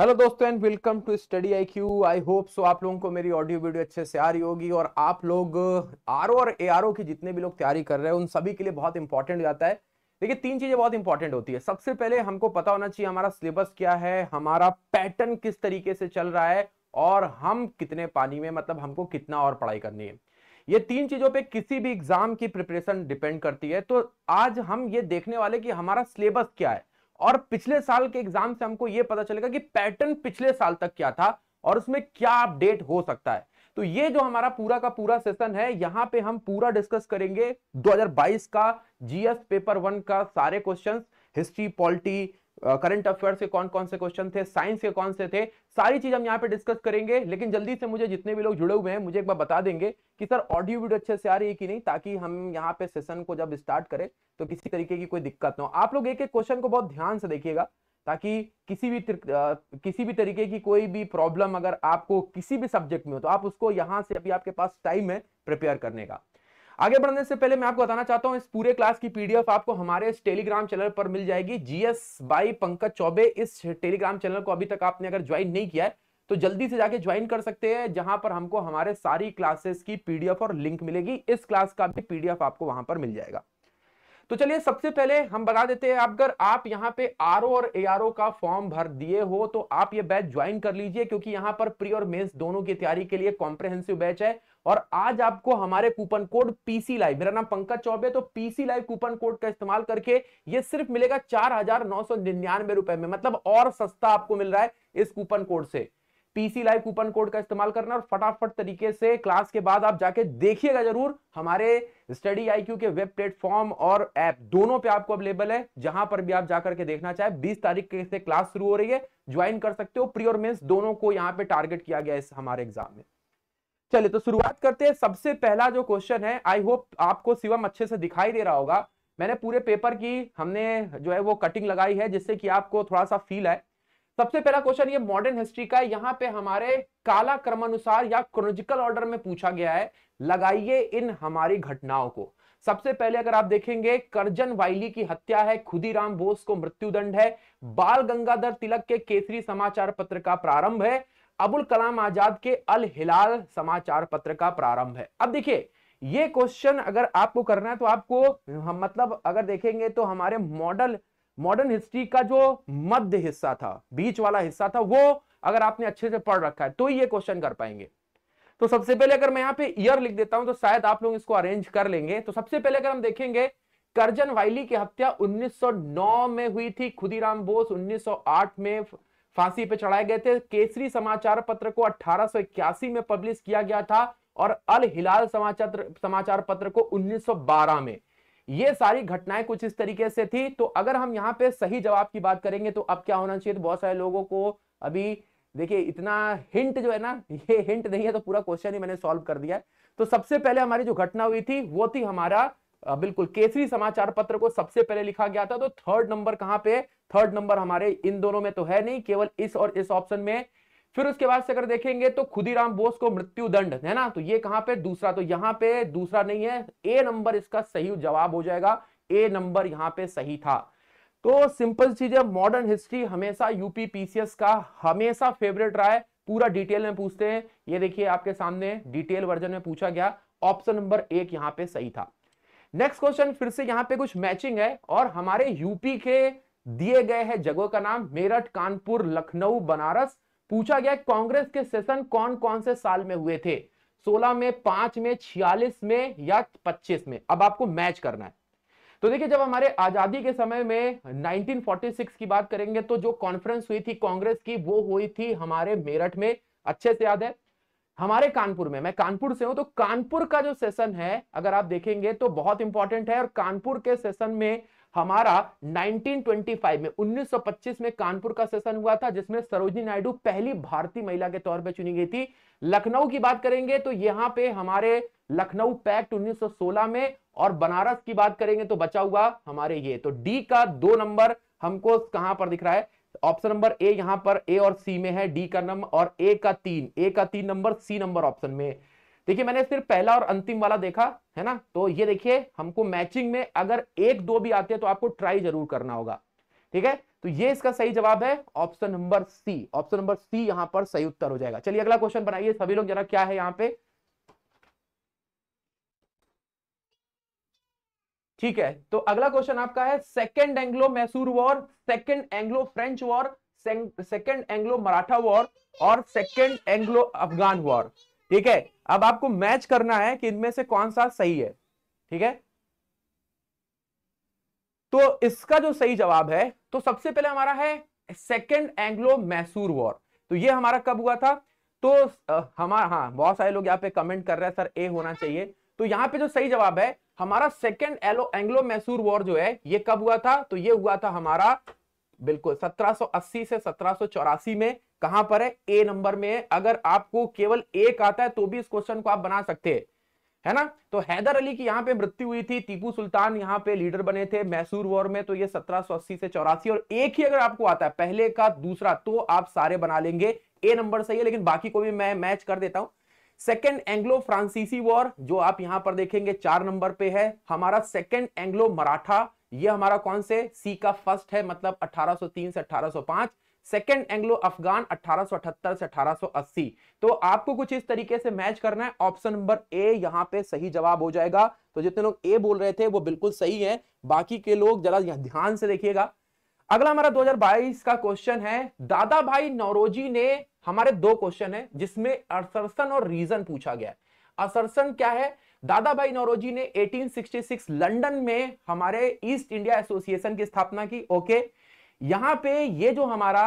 hello दोस्तों and welcome to study I Q I hope so आप लोगों को मेरी ऑडियो वीडियो अच्छे से आ रही होगी और आप लोग आर uh, और ए आर की जितने भी लोग तैयारी कर रहे हैं उन सभी के लिए बहुत इंपॉर्टेंट जाता है देखिए तीन चीजें बहुत इंपॉर्टेंट होती है सबसे पहले हमको पता होना चाहिए हमारा सिलेबस क्या है हमारा पैटर्न किस तरीके से चल रहा है और हम कितने पानी में मतलब हमको कितना और पढ़ाई करनी है ये तीन चीजों पे किसी भी एग्जाम की प्रिपरेशन डिपेंड करती है तो आज हम ये देखने वाले कि हमारा सिलेबस क्या है और पिछले साल के एग्जाम से हमको यह पता चलेगा कि पैटर्न पिछले साल तक क्या था और उसमें क्या अपडेट हो सकता है तो ये जो हमारा पूरा का पूरा सेशन है यहां पे हम पूरा डिस्कस करेंगे 2022 का जीएस पेपर वन का सारे questions history polity current affairs के कौन कौन से क्वेश्चन थे साइंस के कौन से थे सारी चीज हम यहाँ पे डिस्कस करेंगे लेकिन जल्दी से मुझे जितने भी लोग जुड़े हुए हैं मुझे एक बार बता देंगे कि सर ऑडियो वीडियो अच्छे से आ रही है कि नहीं ताकि हम यहाँ पे सेशन को जब स्टार्ट करें तो किसी तरीके की कोई दिक्कत ना हो आप लोग एक एक क्वेश्चन को बहुत ध्यान से देखिएगा ताकि किसी भी आ, किसी भी तरीके की कोई भी प्रॉब्लम अगर आपको किसी भी सब्जेक्ट में हो तो आप उसको यहाँ से अभी आपके पास टाइम है प्रिपेयर करने का आगे बढ़ने से पहले मैं आपको बताना चाहता हूं इस पूरे क्लास की पीडीएफ आपको हमारे इस टेलीग्राम चैनल पर मिल जाएगी जीएस बाई पंकज चौबे इस टेलीग्राम चैनल को अभी तक आपने अगर ज्वाइन नहीं किया है तो जल्दी से जाके ज्वाइन कर सकते हैं जहां पर हमको हमारे सारी क्लासेस की पीडीएफ और लिंक मिलेगी इस क्लास का भी पीडीएफ आपको वहां पर मिल जाएगा तो चलिए सबसे पहले हम बता देते हैं अगर आप यहाँ पे आर और ए का फॉर्म भर दिए हो तो आप ये बैच ज्वाइन कर लीजिए क्योंकि यहाँ पर प्री और मेंस दोनों की तैयारी के लिए कॉम्प्रेहेंसिव बैच है और आज आपको हमारे कूपन कोड पीसी लाइव मेरा नाम पंकज चौबे तो पीसी लाइव कूपन कोड का इस्तेमाल करके ये सिर्फ मिलेगा चार हजार नौ सौ निन्यानवे रुपए में मतलब और सस्ता आपको मिल रहा है इस कूपन कोड से पीसी लाइव कूपन कोड का इस्तेमाल करना और फटाफट तरीके से क्लास के बाद आप जाके देखिएगा जरूर हमारे स्टडी आईक्यू के वेब प्लेटफॉर्म और ऐप दोनों पे आपको अवेलेबल है जहां पर भी आप जाकर के देखना चाहे 20 तारीख से क्लास शुरू हो रही है ज्वाइन कर सकते हो प्री और मेंस दोनों को यहाँ पे टारगेट किया गया है इस हमारे एग्जाम में चलिए तो शुरुआत करते हैं सबसे पहला जो क्वेश्चन है आई होप आपको शिवम अच्छे से दिखाई दे रहा होगा मैंने पूरे पेपर की हमने जो है वो कटिंग लगाई है जिससे कि आपको थोड़ा सा फील है सबसे पहला क्वेश्चन ये मॉडर्न हिस्ट्री का है यहाँ पे हमारे काला क्रमानुसार या क्रोनोजिकल ऑर्डर में पूछा गया है लगाइए इन हमारी घटनाओं को सबसे पहले अगर आप देखेंगे करजन वाइली की हत्या है खुदीराम बोस को मृत्युदंड है बाल गंगाधर तिलक के केसरी समाचार पत्र का प्रारंभ है अबुल कलाम आजाद के अल हिलाल समाचार पत्र का प्रारंभ है अब देखिए ये क्वेश्चन अगर आपको करना है तो आपको हम मतलब अगर देखेंगे तो हमारे मॉडल मॉडर्न हिस्ट्री का जो मध्य हिस्सा था बीच वाला हिस्सा था वो अगर आपने अच्छे से पढ़ रखा है तो ये क्वेश्चन कर पाएंगे तो सबसे पहले अगर मैं यहाँ पे ईयर लिख देता हूं तो शायद आप लोग इसको अरेंज कर लेंगे तो सबसे पहले अगर हम देखेंगे करजन वाइली की हत्या 1909 में हुई थी खुदीराम बोस 1908 में फांसी पे चढ़ाए गए थे केसरी समाचार पत्र को अठारह में पब्लिश किया गया था और अल हिलाल समाचार समाचार पत्र को 1912 में ये सारी घटनाएं कुछ इस तरीके से थी तो अगर हम यहाँ पे सही जवाब की बात करेंगे तो अब क्या होना चाहिए तो बहुत सारे लोगों को अभी देखिए इतना हिंट जो है ना ये हिंट नहीं है तो पूरा क्वेश्चन ही मैंने सॉल्व कर दिया है तो सबसे पहले हमारी जो घटना हुई थी वो थी हमारा बिल्कुल केसरी समाचार पत्र को सबसे पहले लिखा गया था तो थर्ड नंबर कहां पे थर्ड नंबर हमारे इन दोनों में तो है नहीं केवल इस और इस ऑप्शन में फिर उसके बाद से अगर देखेंगे तो खुदीराम बोस को मृत्यु दंड है ना तो ये कहां पे दूसरा तो यहां पे दूसरा नहीं है ए नंबर इसका सही जवाब हो जाएगा ए नंबर यहाँ पे सही था तो सिंपल चीज है मॉडर्न हिस्ट्री हमेशा यूपी पीसीएस का हमेशा फेवरेट रहा है पूरा डिटेल में पूछते हैं ये देखिए आपके सामने डिटेल वर्जन में पूछा गया ऑप्शन नंबर एक यहां पे सही था नेक्स्ट क्वेश्चन फिर से यहाँ पे कुछ मैचिंग है और हमारे यूपी के दिए गए हैं जगह का नाम मेरठ कानपुर लखनऊ बनारस पूछा गया कांग्रेस के सेशन कौन कौन से साल में हुए थे 16 में 5 में 46 में या 25 में अब आपको मैच करना है तो देखिए जब हमारे आजादी के समय में 1946 की बात करेंगे तो जो कॉन्फ्रेंस हुई थी कांग्रेस की वो हुई थी हमारे मेरठ में अच्छे से याद है हमारे कानपुर में मैं कानपुर से हूं तो कानपुर का जो सेशन है अगर आप देखेंगे तो बहुत इंपॉर्टेंट है और कानपुर के सेशन में हमारा 1925 में 1925 में कानपुर का सेशन हुआ था जिसमें सरोजनी नायडू पहली भारतीय महिला के तौर पर चुनी गई थी लखनऊ की बात करेंगे तो यहां पे हमारे लखनऊ पैक्ट 1916 में और बनारस की बात करेंगे तो बचा हुआ हमारे ये तो डी का दो नंबर हमको कहां पर दिख रहा है ऑप्शन नंबर ए यहां पर ए और सी में है डी का नंबर और ए का तीन ए का तीन नंबर सी नंबर ऑप्शन में देखिए मैंने सिर्फ पहला और अंतिम वाला देखा है ना तो ये देखिए हमको मैचिंग में अगर एक दो भी आते हैं तो आपको ट्राई जरूर करना होगा ठीक है तो ये इसका सही जवाब है option number C option number C यहां पर सही उत्तर हो जाएगा चलिए अगला क्वेश्चन बनाइए सभी लोग जरा क्या है यहाँ पे ठीक है तो अगला क्वेश्चन आपका है second Anglo Mysore war second Anglo French war second Anglo Maratha war और सेकेंड एंग्लो अफगान वॉर ठीक है अब आपको मैच करना है कि इनमें से कौन सा सही है ठीक है तो इसका जो सही जवाब है तो सबसे पहले हमारा है सेकेंड एंग्लो मैसूर वॉर तो ये हमारा कब हुआ था तो हमारा हाँ बहुत सारे लोग यहाँ पे कमेंट कर रहे हैं सर ए होना चाहिए तो यहाँ पे जो सही जवाब है हमारा सेकेंड एलो एंग्लो मैसूर वॉर जो है ये कब हुआ था तो ये हुआ था हमारा बिल्कुल 1780 से 1784 में कहां पर है ए नंबर में है अगर आपको केवल एक आता है तो भी इस क्वेश्चन को आप बना सकते हैं है ना तो हैदर अली की यहां पे मृत्यु हुई थी टीपू सुल्तान यहां पे लीडर बने थे मैसूर वॉर में तो ये 1780 से चौरासी और एक ही अगर आपको आता है पहले का दूसरा तो आप सारे बना लेंगे ए नंबर सही है लेकिन बाकी को भी मैं मैच कर देता हूं सेकेंड एंग्लो फ्रांसीसी वॉर जो आप यहां पर देखेंगे चार नंबर पे है हमारा सेकेंड एंग्लो मराठा ये हमारा कौन से सी का फर्स्ट है मतलब 1803 से 1805 सेकेंड एंग्लो अफगान 1878 से 1880 तो आपको कुछ इस तरीके से मैच करना है ऑप्शन नंबर ए यहाँ पे सही जवाब हो जाएगा तो जितने लोग ए बोल रहे थे वो बिल्कुल सही है बाकी के लोग जरा ध्यान से देखिएगा अगला हमारा 2022 का क्वेश्चन है दादा भाई नौरोजी ने हमारे दो क्वेश्चन है जिसमें असरसन और रीजन पूछा गया असरसन क्या है दादा भाई नौरोजी ने 1866 लंदन में हमारे ईस्ट इंडिया एसोसिएशन की स्थापना की ओके यहां पे ये जो हमारा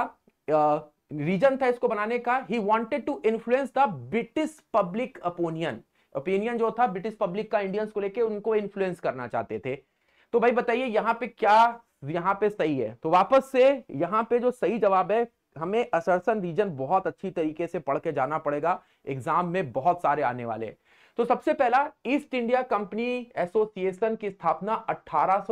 रीजन था इसको बनाने का ही wanted to influence the British public opinion opinion जो था ब्रिटिश पब्लिक का इंडियंस को लेके उनको इन्फ्लुएंस करना चाहते थे तो भाई बताइए यहां पे क्या यहां पे सही है तो वापस से यहां पे जो सही जवाब है हमें असरसन रीजन बहुत अच्छी तरीके से पढ़ के जाना पड़ेगा एग्जाम में बहुत सारे आने वाले तो सबसे पहला ईस्ट इंडिया कंपनी एसोसिएशन की स्थापना अठारह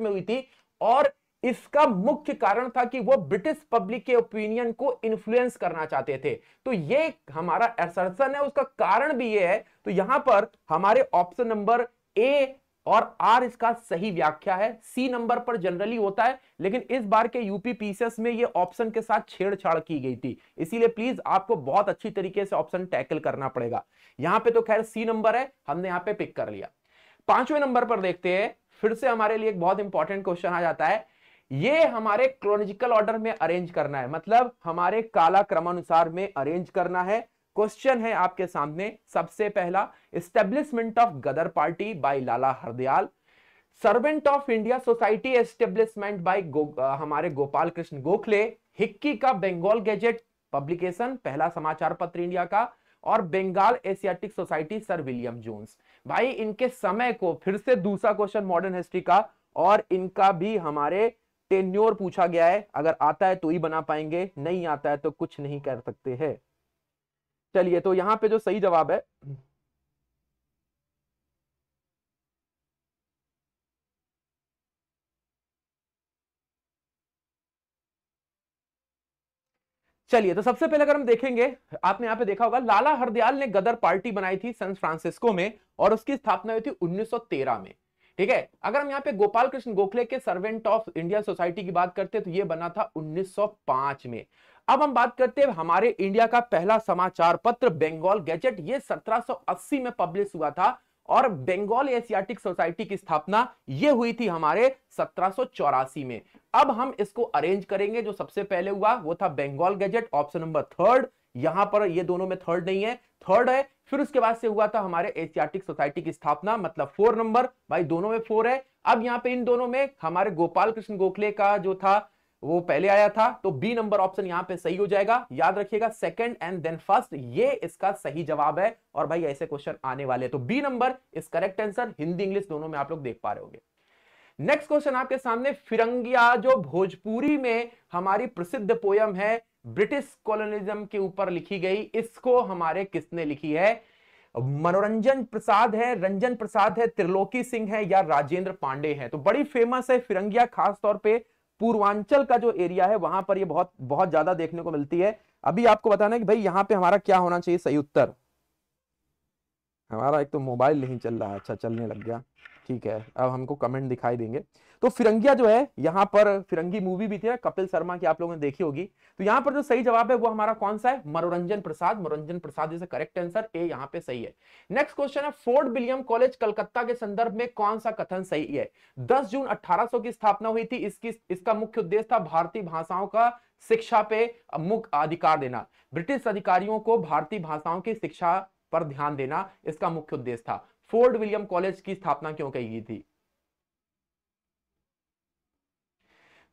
में हुई थी और इसका मुख्य कारण था कि वो ब्रिटिश पब्लिक के ओपिनियन को इन्फ्लुएंस करना चाहते थे तो ये हमारा एसर्सन है उसका कारण भी ये है तो यहां पर हमारे ऑप्शन नंबर ए और आर इसका सही व्याख्या है सी नंबर पर जनरली होता है लेकिन इस बार के यूपी पीसीएस में ये ऑप्शन के साथ छेड़छाड़ की गई थी इसीलिए प्लीज आपको बहुत अच्छी तरीके से ऑप्शन टैकल करना पड़ेगा यहां पे तो खैर सी नंबर है हमने यहां पे पिक कर लिया पांचवें नंबर पर देखते हैं फिर से हमारे लिए एक बहुत इंपॉर्टेंट क्वेश्चन आ जाता है ये हमारे क्रोनोलॉजिकल ऑर्डर में अरेंज करना है मतलब हमारे काला क्रमानुसार में अरेंज करना है क्वेश्चन है आपके सामने सबसे पहला establishment of Ghadar party by Lala Hardayal servant of India society establishment by गो, हमारे गोपाल कृष्ण गोखले हिक्की का बंगाल गैजेट पब्लिकेशन पहला समाचार पत्र इंडिया का और Bengal Asiatic society sir William Jones भाई इनके समय को फिर से दूसरा क्वेश्चन मॉडर्न हिस्ट्री का और इनका भी हमारे टेन्योर पूछा गया है अगर आता है तो ही बना पाएंगे नहीं आता है तो कुछ नहीं कर सकते हैं चलिए तो यहां पे जो सही जवाब है चलिए तो सबसे पहले अगर हम देखेंगे आपने यहां पे देखा होगा लाला हरदयाल ने गदर पार्टी बनाई थी सैन फ्रांसिस्को में और उसकी स्थापना हुई थी 1913 में ठीक है अगर हम यहाँ पे गोपाल कृष्ण गोखले के सर्वेंट ऑफ इंडिया सोसाइटी की बात करते हैं तो ये बना था 1905 में अब हम बात करते हैं हमारे इंडिया का पहला समाचार पत्र बंगाल गैजेट ये 1780 में पब्लिश हुआ था और बंगाल एशियाटिक सोसाइटी की स्थापना ये हुई थी हमारे सत्रह में अब हम इसको अरेंज करेंगे जो सबसे पहले हुआ वो था Bengal gazette option number third यहां पर ये दोनों में थर्ड नहीं है थर्ड है फिर उसके बाद से हुआ था हमारे एशियाटिक सोसाइटी की स्थापना मतलब फोर नंबर भाई दोनों में फोर है अब यहां पे इन दोनों में हमारे गोपाल कृष्ण गोखले का जो था वो पहले आया था तो बी नंबर ऑप्शन यहां पे सही हो जाएगा याद रखिएगा सेकंड एंड देन फर्स्ट ये इसका सही जवाब है और भाई ऐसे क्वेश्चन आने वाले तो B number is correct answer Hindi English दोनों में आप लोग देख पा रहे होंगे नेक्स्ट क्वेश्चन आपके सामने फिरंगिया जो भोजपुरी में हमारी प्रसिद्ध पोयम है ब्रिटिश कॉलोनिज्म के ऊपर लिखी गई इसको हमारे किसने लिखी है मनोरंजन प्रसाद है रंजन प्रसाद है त्रिलोकी सिंह है या राजेंद्र पांडे हैं तो बड़ी फेमस है फिरंगिया खासतौर पे पूर्वांचल का जो एरिया है वहां पर ये बहुत बहुत ज्यादा देखने को मिलती है अभी आपको बताना है कि भाई यहाँ पे हमारा क्या होना चाहिए सही उत्तर हमारा एक तो मोबाइल नहीं चल रहा है अच्छा चलने लग गया ठीक है अब हमको कमेंट दिखाई देंगे तो फिरंगिया जो है यहाँ पर फिरंगी मूवी भी थी ना कपिल शर्मा की आप लोगों ने देखी होगी तो यहां पर जो सही जवाब है वो हमारा कौन सा है मनोरंजन प्रसाद मनोरंजन प्रसाद जैसे करेक्ट आंसर ए यहाँ पे सही है नेक्स्ट क्वेश्चन है फोर्ट विलियम कॉलेज कलकत्ता के संदर्भ में कौन सा कथन सही है दस जून अठारह की स्थापना हुई थी इसकी इसका मुख्य उद्देश्य था भारतीय भाषाओं का शिक्षा पे मुख्य अधिकार देना ब्रिटिश अधिकारियों को भारतीय भाषाओं की शिक्षा पर ध्यान देना इसका मुख्य उद्देश्य था फोर्ट विलियम कॉलेज की स्थापना क्यों कही गई थी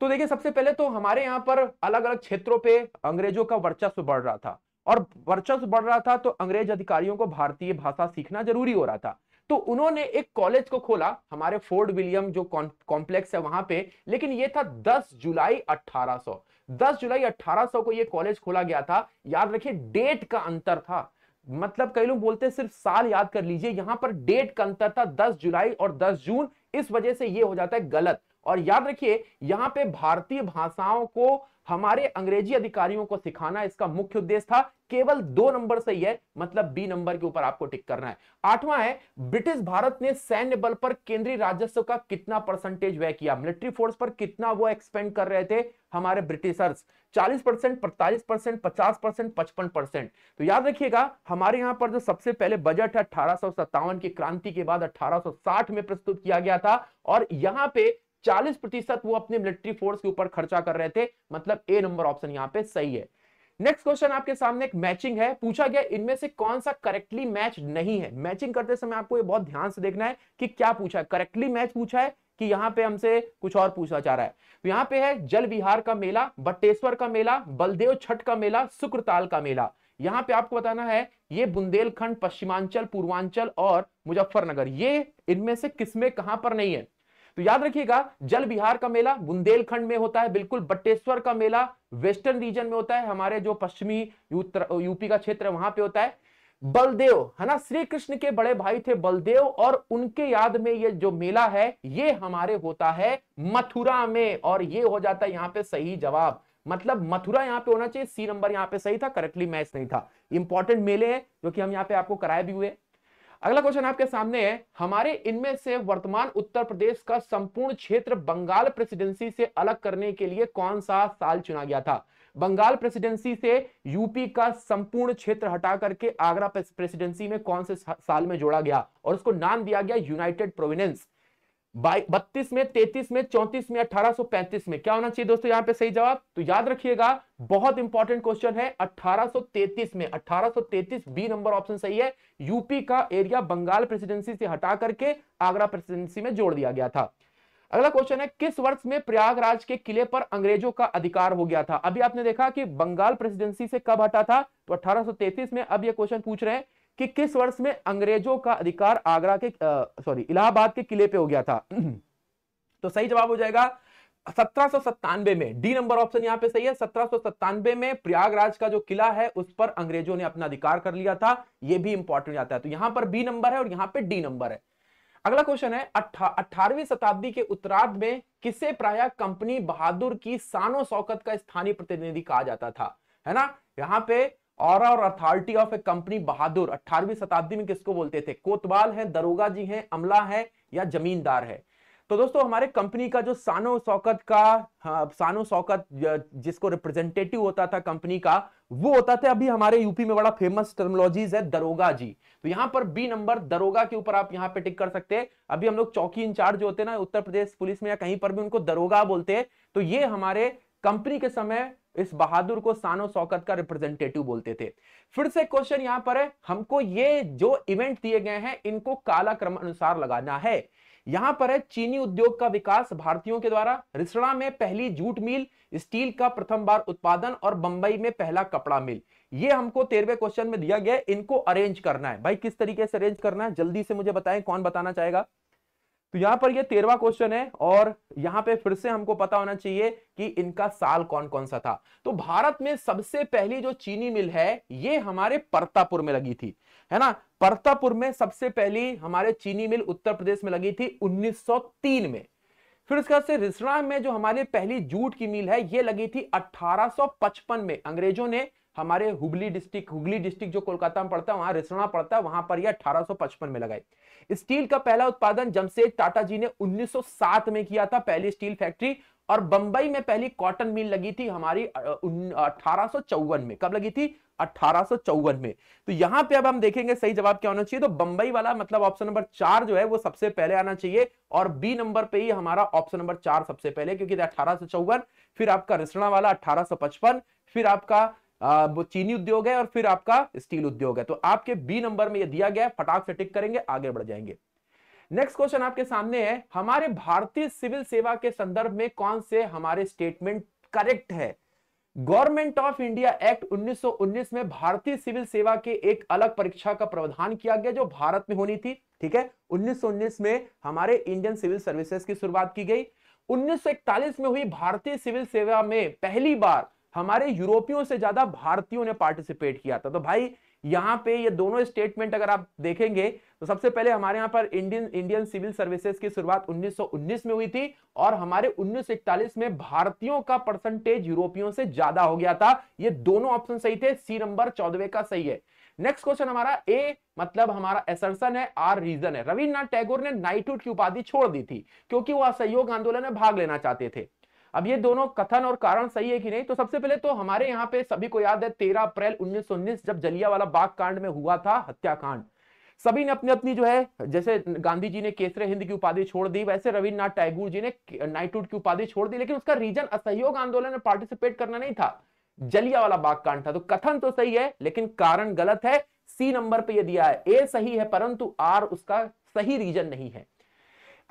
तो देखिए सबसे पहले तो हमारे यहाँ पर अलग अलग क्षेत्रों पे अंग्रेजों का वर्चस्व बढ़ रहा था और वर्चस्व बढ़ रहा था तो अंग्रेज अधिकारियों को भारतीय भाषा सीखना जरूरी हो रहा था तो उन्होंने एक कॉलेज को खोला हमारे फोर्ड विलियम जो कॉम्प्लेक्स है वहां पे लेकिन ये था 10 जुलाई 1800 10 जुलाई 1800 को ये कॉलेज खोला गया था याद रखिए डेट का अंतर था मतलब कई लोग बोलते हैं सिर्फ साल याद कर लीजिए यहां पर डेट का अंतर था 10 जुलाई और 10 जून इस वजह से ये हो जाता है गलत और याद रखिए यहां पे भारतीय भाषाओं को हमारे अंग्रेजी अधिकारियों को सिखाना इसका मुख्य उद्देश्य था केवल दो नंबर सही है मतलब बी नंबर के ऊपर आपको टिक करना है आठवां है ब्रिटिश भारत ने सैन्य बल पर केंद्रीय राजस्व का कितना परसेंटेज व्यय किया मिलिट्री फोर्स पर कितना वो एक्सपेंड कर रहे थे हमारे ब्रिटिशर्स 40 परसेंट पैतालीस परसेंट पचास परसेंट पचपन परसेंट तो याद रखिएगा हमारे यहाँ पर जो सबसे पहले बजट है अठारह की क्रांति के बाद 1860 में प्रस्तुत किया गया था और यहाँ पे चालीस प्रतिशत वो अपने मिलिट्री फोर्स के ऊपर खर्चा कर रहे थे मतलब ए नंबर ऑप्शन यहाँ पे सही है नेक्स्ट क्वेश्चन आपके सामने एक मैचिंग है पूछा गया इनमें से कौन सा करेक्टली मैच नहीं है मैचिंग करते समय आपको ये बहुत ध्यान से देखना है कि क्या पूछा है करेक्टली मैच पूछा है कि यहाँ पे हमसे कुछ और पूछना चाह रहा है तो यहाँ पे है जल विहार का मेला बटेश्वर का मेला बलदेव छठ का मेला शुक्रताल का मेला यहाँ पे आपको बताना है ये बुंदेलखंड पश्चिमांचल पूर्वांचल और मुजफ्फरनगर ये इनमें से किसमें कहां पर नहीं है तो याद रखिएगा जल बिहार का मेला बुंदेलखंड में होता है बिल्कुल बट्टेश्वर का मेला वेस्टर्न रीजन में होता है हमारे जो पश्चिमी यूपी का क्षेत्र है वहां पे होता है बलदेव है ना श्री कृष्ण के बड़े भाई थे बलदेव और उनके याद में ये जो मेला है ये हमारे होता है मथुरा में और ये हो जाता है यहाँ पे सही जवाब मतलब मथुरा यहाँ पे होना चाहिए सी नंबर यहाँ पे सही था करेक्टली मैच नहीं था इंपॉर्टेंट मेले हैं जो कि हम यहाँ पे आपको कराए भी हुए अगला क्वेश्चन आपके सामने है हमारे इनमें से वर्तमान उत्तर प्रदेश का संपूर्ण क्षेत्र बंगाल प्रेसिडेंसी से अलग करने के लिए कौन सा साल चुना गया था बंगाल प्रेसिडेंसी से यूपी का संपूर्ण क्षेत्र हटा करके आगरा प्रेसिडेंसी में कौन से साल में जोड़ा गया और उसको नाम दिया गया यूनाइटेड प्रोविनेंस बत्तीस में तैतीस में चौंतीस में अठारह सौ पैंतीस में क्या होना चाहिए दोस्तों यहां पे सही जवाब तो याद रखिएगा बहुत इंपॉर्टेंट क्वेश्चन है 1833 में 1833 बी नंबर ऑप्शन सही है यूपी का एरिया बंगाल प्रेसिडेंसी से हटा करके आगरा प्रेसिडेंसी में जोड़ दिया गया था अगला क्वेश्चन है किस वर्ष में प्रयागराज के किले पर अंग्रेजों का अधिकार हो गया था अभी आपने देखा कि बंगाल प्रेसिडेंसी से कब हटा था तो 1833 में अब यह क्वेश्चन पूछ रहे हैं कि किस वर्ष में अंग्रेजों का अधिकार आगरा के सॉरी इलाहाबाद के किले पे हो गया था तो सही जवाब हो जाएगा सत्रह में डी नंबर ऑप्शन यहां पे सही है सत्रह में प्रयागराज का जो किला है उस पर अंग्रेजों ने अपना अधिकार कर लिया था यह भी इंपॉर्टेंट आता है तो यहां पर बी नंबर है और यहां पे डी नंबर है अगला क्वेश्चन है अठारहवीं शताब्दी के उत्तरार्ध में किसे प्राय कंपनी बहादुर की सानो सौकत का स्थानीय प्रतिनिधि कहा जाता था है ना यहाँ पे और authority of a company Bahadur अठारहवीं शताब्दी में किसको बोलते थे कोतवाल हैं दरोगा जी हैं अमला है या जमींदार है तो दोस्तों हमारे कंपनी का जो सानो शौकत का हाँ, सानो शौकत जिसको रिप्रेजेंटेटिव होता था कंपनी का वो होता था अभी हमारे यूपी में बड़ा फेमस टर्मोलॉजीज है दरोगा जी तो यहां पर बी नंबर दरोगा के ऊपर आप यहां पे टिक कर सकते हैं अभी हम लोग चौकी इंचार्ज जो होते हैं ना उत्तर प्रदेश पुलिस में या कहीं पर भी उनको दरोगा बोलते हैं तो ये हमारे कंपनी के समय इस बहादुर को सानो सौकत का रिप्रेजेंटेटिव बोलते थे फिर से क्वेश्चन यहां पर है हमको ये जो इवेंट दिए गए हैं इनको काला क्रम अनुसार लगाना है यहां पर है चीनी उद्योग का विकास भारतीयों के द्वारा रिसड़ा में पहली जूट मिल स्टील का प्रथम बार उत्पादन और बंबई में पहला कपड़ा मिल ये हमको तेरहवे क्वेश्चन में दिया गया इनको अरेंज करना है भाई किस तरीके से अरेंज करना है जल्दी से मुझे बताएं कौन बताना चाहेगा तो यहां पर ये तेरवा क्वेश्चन है और यहां पे फिर से हमको पता होना चाहिए कि इनका साल कौन कौन सा था तो भारत में सबसे पहली जो चीनी मिल है ये हमारे परतापुर में लगी थी है ना परतापुर में सबसे पहली हमारे चीनी मिल उत्तर प्रदेश में लगी थी 1903 में फिर उसके बाद से रिसना में जो हमारे पहली जूट की मिल है ये लगी थी 1855 में अंग्रेजों ने हमारे हुगली डिस्ट्रिक्ट हुगली डिस्ट्रिक्ट जो कोलकाता में पड़ता है वहां रिसना पड़ता है वहां पर यह अठारह में लगाई स्टील का पहला उत्पादन जमशेद टाटा जी ने 1907 में किया था पहली स्टील फैक्ट्री और बंबई में पहली कॉटन मिल लगी थी हमारी अठारह में कब लगी थी अठारह में तो यहां पे अब हम देखेंगे सही जवाब क्या होना चाहिए तो बंबई वाला मतलब ऑप्शन नंबर चार जो है वो सबसे पहले आना चाहिए और बी नंबर पे ही हमारा ऑप्शन नंबर चार सबसे पहले क्योंकि अठारह फिर आपका रिसना वाला अठारह फिर आपका वो चीनी उद्योग है और फिर आपका स्टील उद्योग है तो आपके बी नंबर में ये दिया गया है फटाक से टिक करेंगे आगे बढ़ जाएंगे नेक्स्ट क्वेश्चन आपके सामने है हमारे भारतीय सिविल सेवा के संदर्भ में कौन से हमारे स्टेटमेंट करेक्ट है गवर्नमेंट ऑफ इंडिया एक्ट 1919 में भारतीय सिविल सेवा के एक अलग परीक्षा का प्रावधान किया गया जो भारत में होनी थी ठीक है 1919 में हमारे इंडियन सिविल सर्विसेज की शुरुआत की गई 1941 में हुई भारतीय सिविल सेवा में पहली बार हमारे यूरोपियों से ज्यादा भारतीयों ने पार्टिसिपेट किया था तो भाई यहां पे ये दोनों स्टेटमेंट अगर आप देखेंगे तो सबसे पहले हमारे यहाँ पर इंडियन इंडियन सिविल सर्विसेज की शुरुआत 1919 में हुई थी और हमारे 1941 में भारतीयों का परसेंटेज यूरोपियों से ज्यादा हो गया था ये दोनों ऑप्शन सही थे सी नंबर चौदवे का सही है नेक्स्ट क्वेश्चन हमारा ए मतलब हमारा एसर्सन है आर रीजन है रविन्द्रनाथ टैगोर ने नाइटहुड की उपाधि छोड़ दी थी क्योंकि वह असहयोग आंदोलन में भाग लेना चाहते थे अब ये दोनों कथन और कारण सही है कि नहीं तो सबसे पहले तो हमारे यहाँ पे सभी को याद है तेरह अप्रैल उन्नीस जब जलिया वाला बाग कांड में हुआ था हत्याकांड सभी ने अपनी अपनी जो है जैसे गांधी जी ने केसरे हिंद की उपाधि छोड़ दी वैसे रविन्द्रनाथ टैगोर जी ने नाइटूट की उपाधि छोड़ दी लेकिन उसका रीजन असहयोग आंदोलन में पार्टिसिपेट करना नहीं था जलिया वाला बाग कांड था तो कथन तो सही है लेकिन कारण गलत है सी नंबर पे ये दिया है ए सही है परंतु आर उसका सही रीजन नहीं है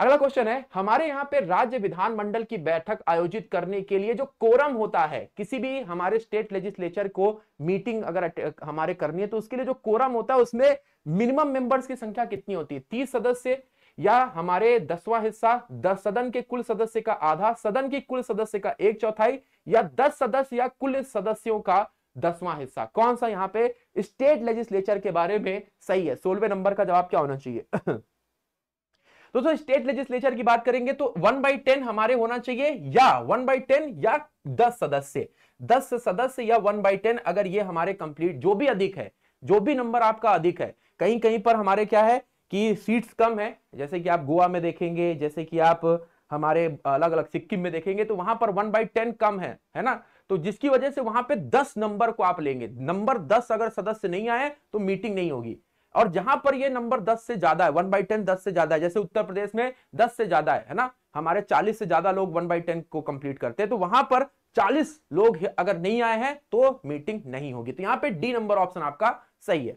अगला क्वेश्चन है हमारे यहाँ पे राज्य विधानमंडल की बैठक आयोजित करने के लिए जो कोरम होता है किसी भी हमारे स्टेट लेजिस्लेचर को मीटिंग अगर हमारे करनी है तो उसके लिए जो कोरम होता है उसमें मिनिमम मेंबर्स की संख्या कितनी होती है तीस सदस्य या हमारे दसवां हिस्सा दस सदन के कुल सदस्य का आधा सदन की कुल सदस्य का एक चौथाई या दस सदस्य या कुल सदस्यों का दसवां हिस्सा कौन सा यहाँ पे स्टेट लेजिस्लेचर के बारे में सही है सोलवे नंबर का जवाब क्या होना चाहिए दोस्तों स्टेट लेजिस्लेचर की बात करेंगे तो वन बाई टेन हमारे होना चाहिए या वन बाई टेन या दस सदस्य दस सदस्य या वन बाई टेन अगर ये हमारे कंप्लीट जो भी अधिक है जो भी नंबर आपका अधिक है कहीं कहीं पर हमारे क्या है कि सीट्स कम है जैसे कि आप गोवा में देखेंगे जैसे कि आप हमारे अलग अलग सिक्किम में देखेंगे तो वहां पर वन बाई टेन कम है है ना तो जिसकी वजह से वहां पे दस नंबर को आप लेंगे नंबर दस अगर सदस्य नहीं आए तो मीटिंग नहीं होगी और जहां पर ये नंबर 10 से ज्यादा है 1 बाई टेन दस से ज्यादा है जैसे उत्तर प्रदेश में 10 से ज्यादा है है ना हमारे 40 से ज्यादा लोग 1 बाई टेन को कंप्लीट करते हैं तो वहां पर 40 लोग अगर नहीं आए हैं तो मीटिंग नहीं होगी तो यहाँ पे डी नंबर ऑप्शन आपका सही है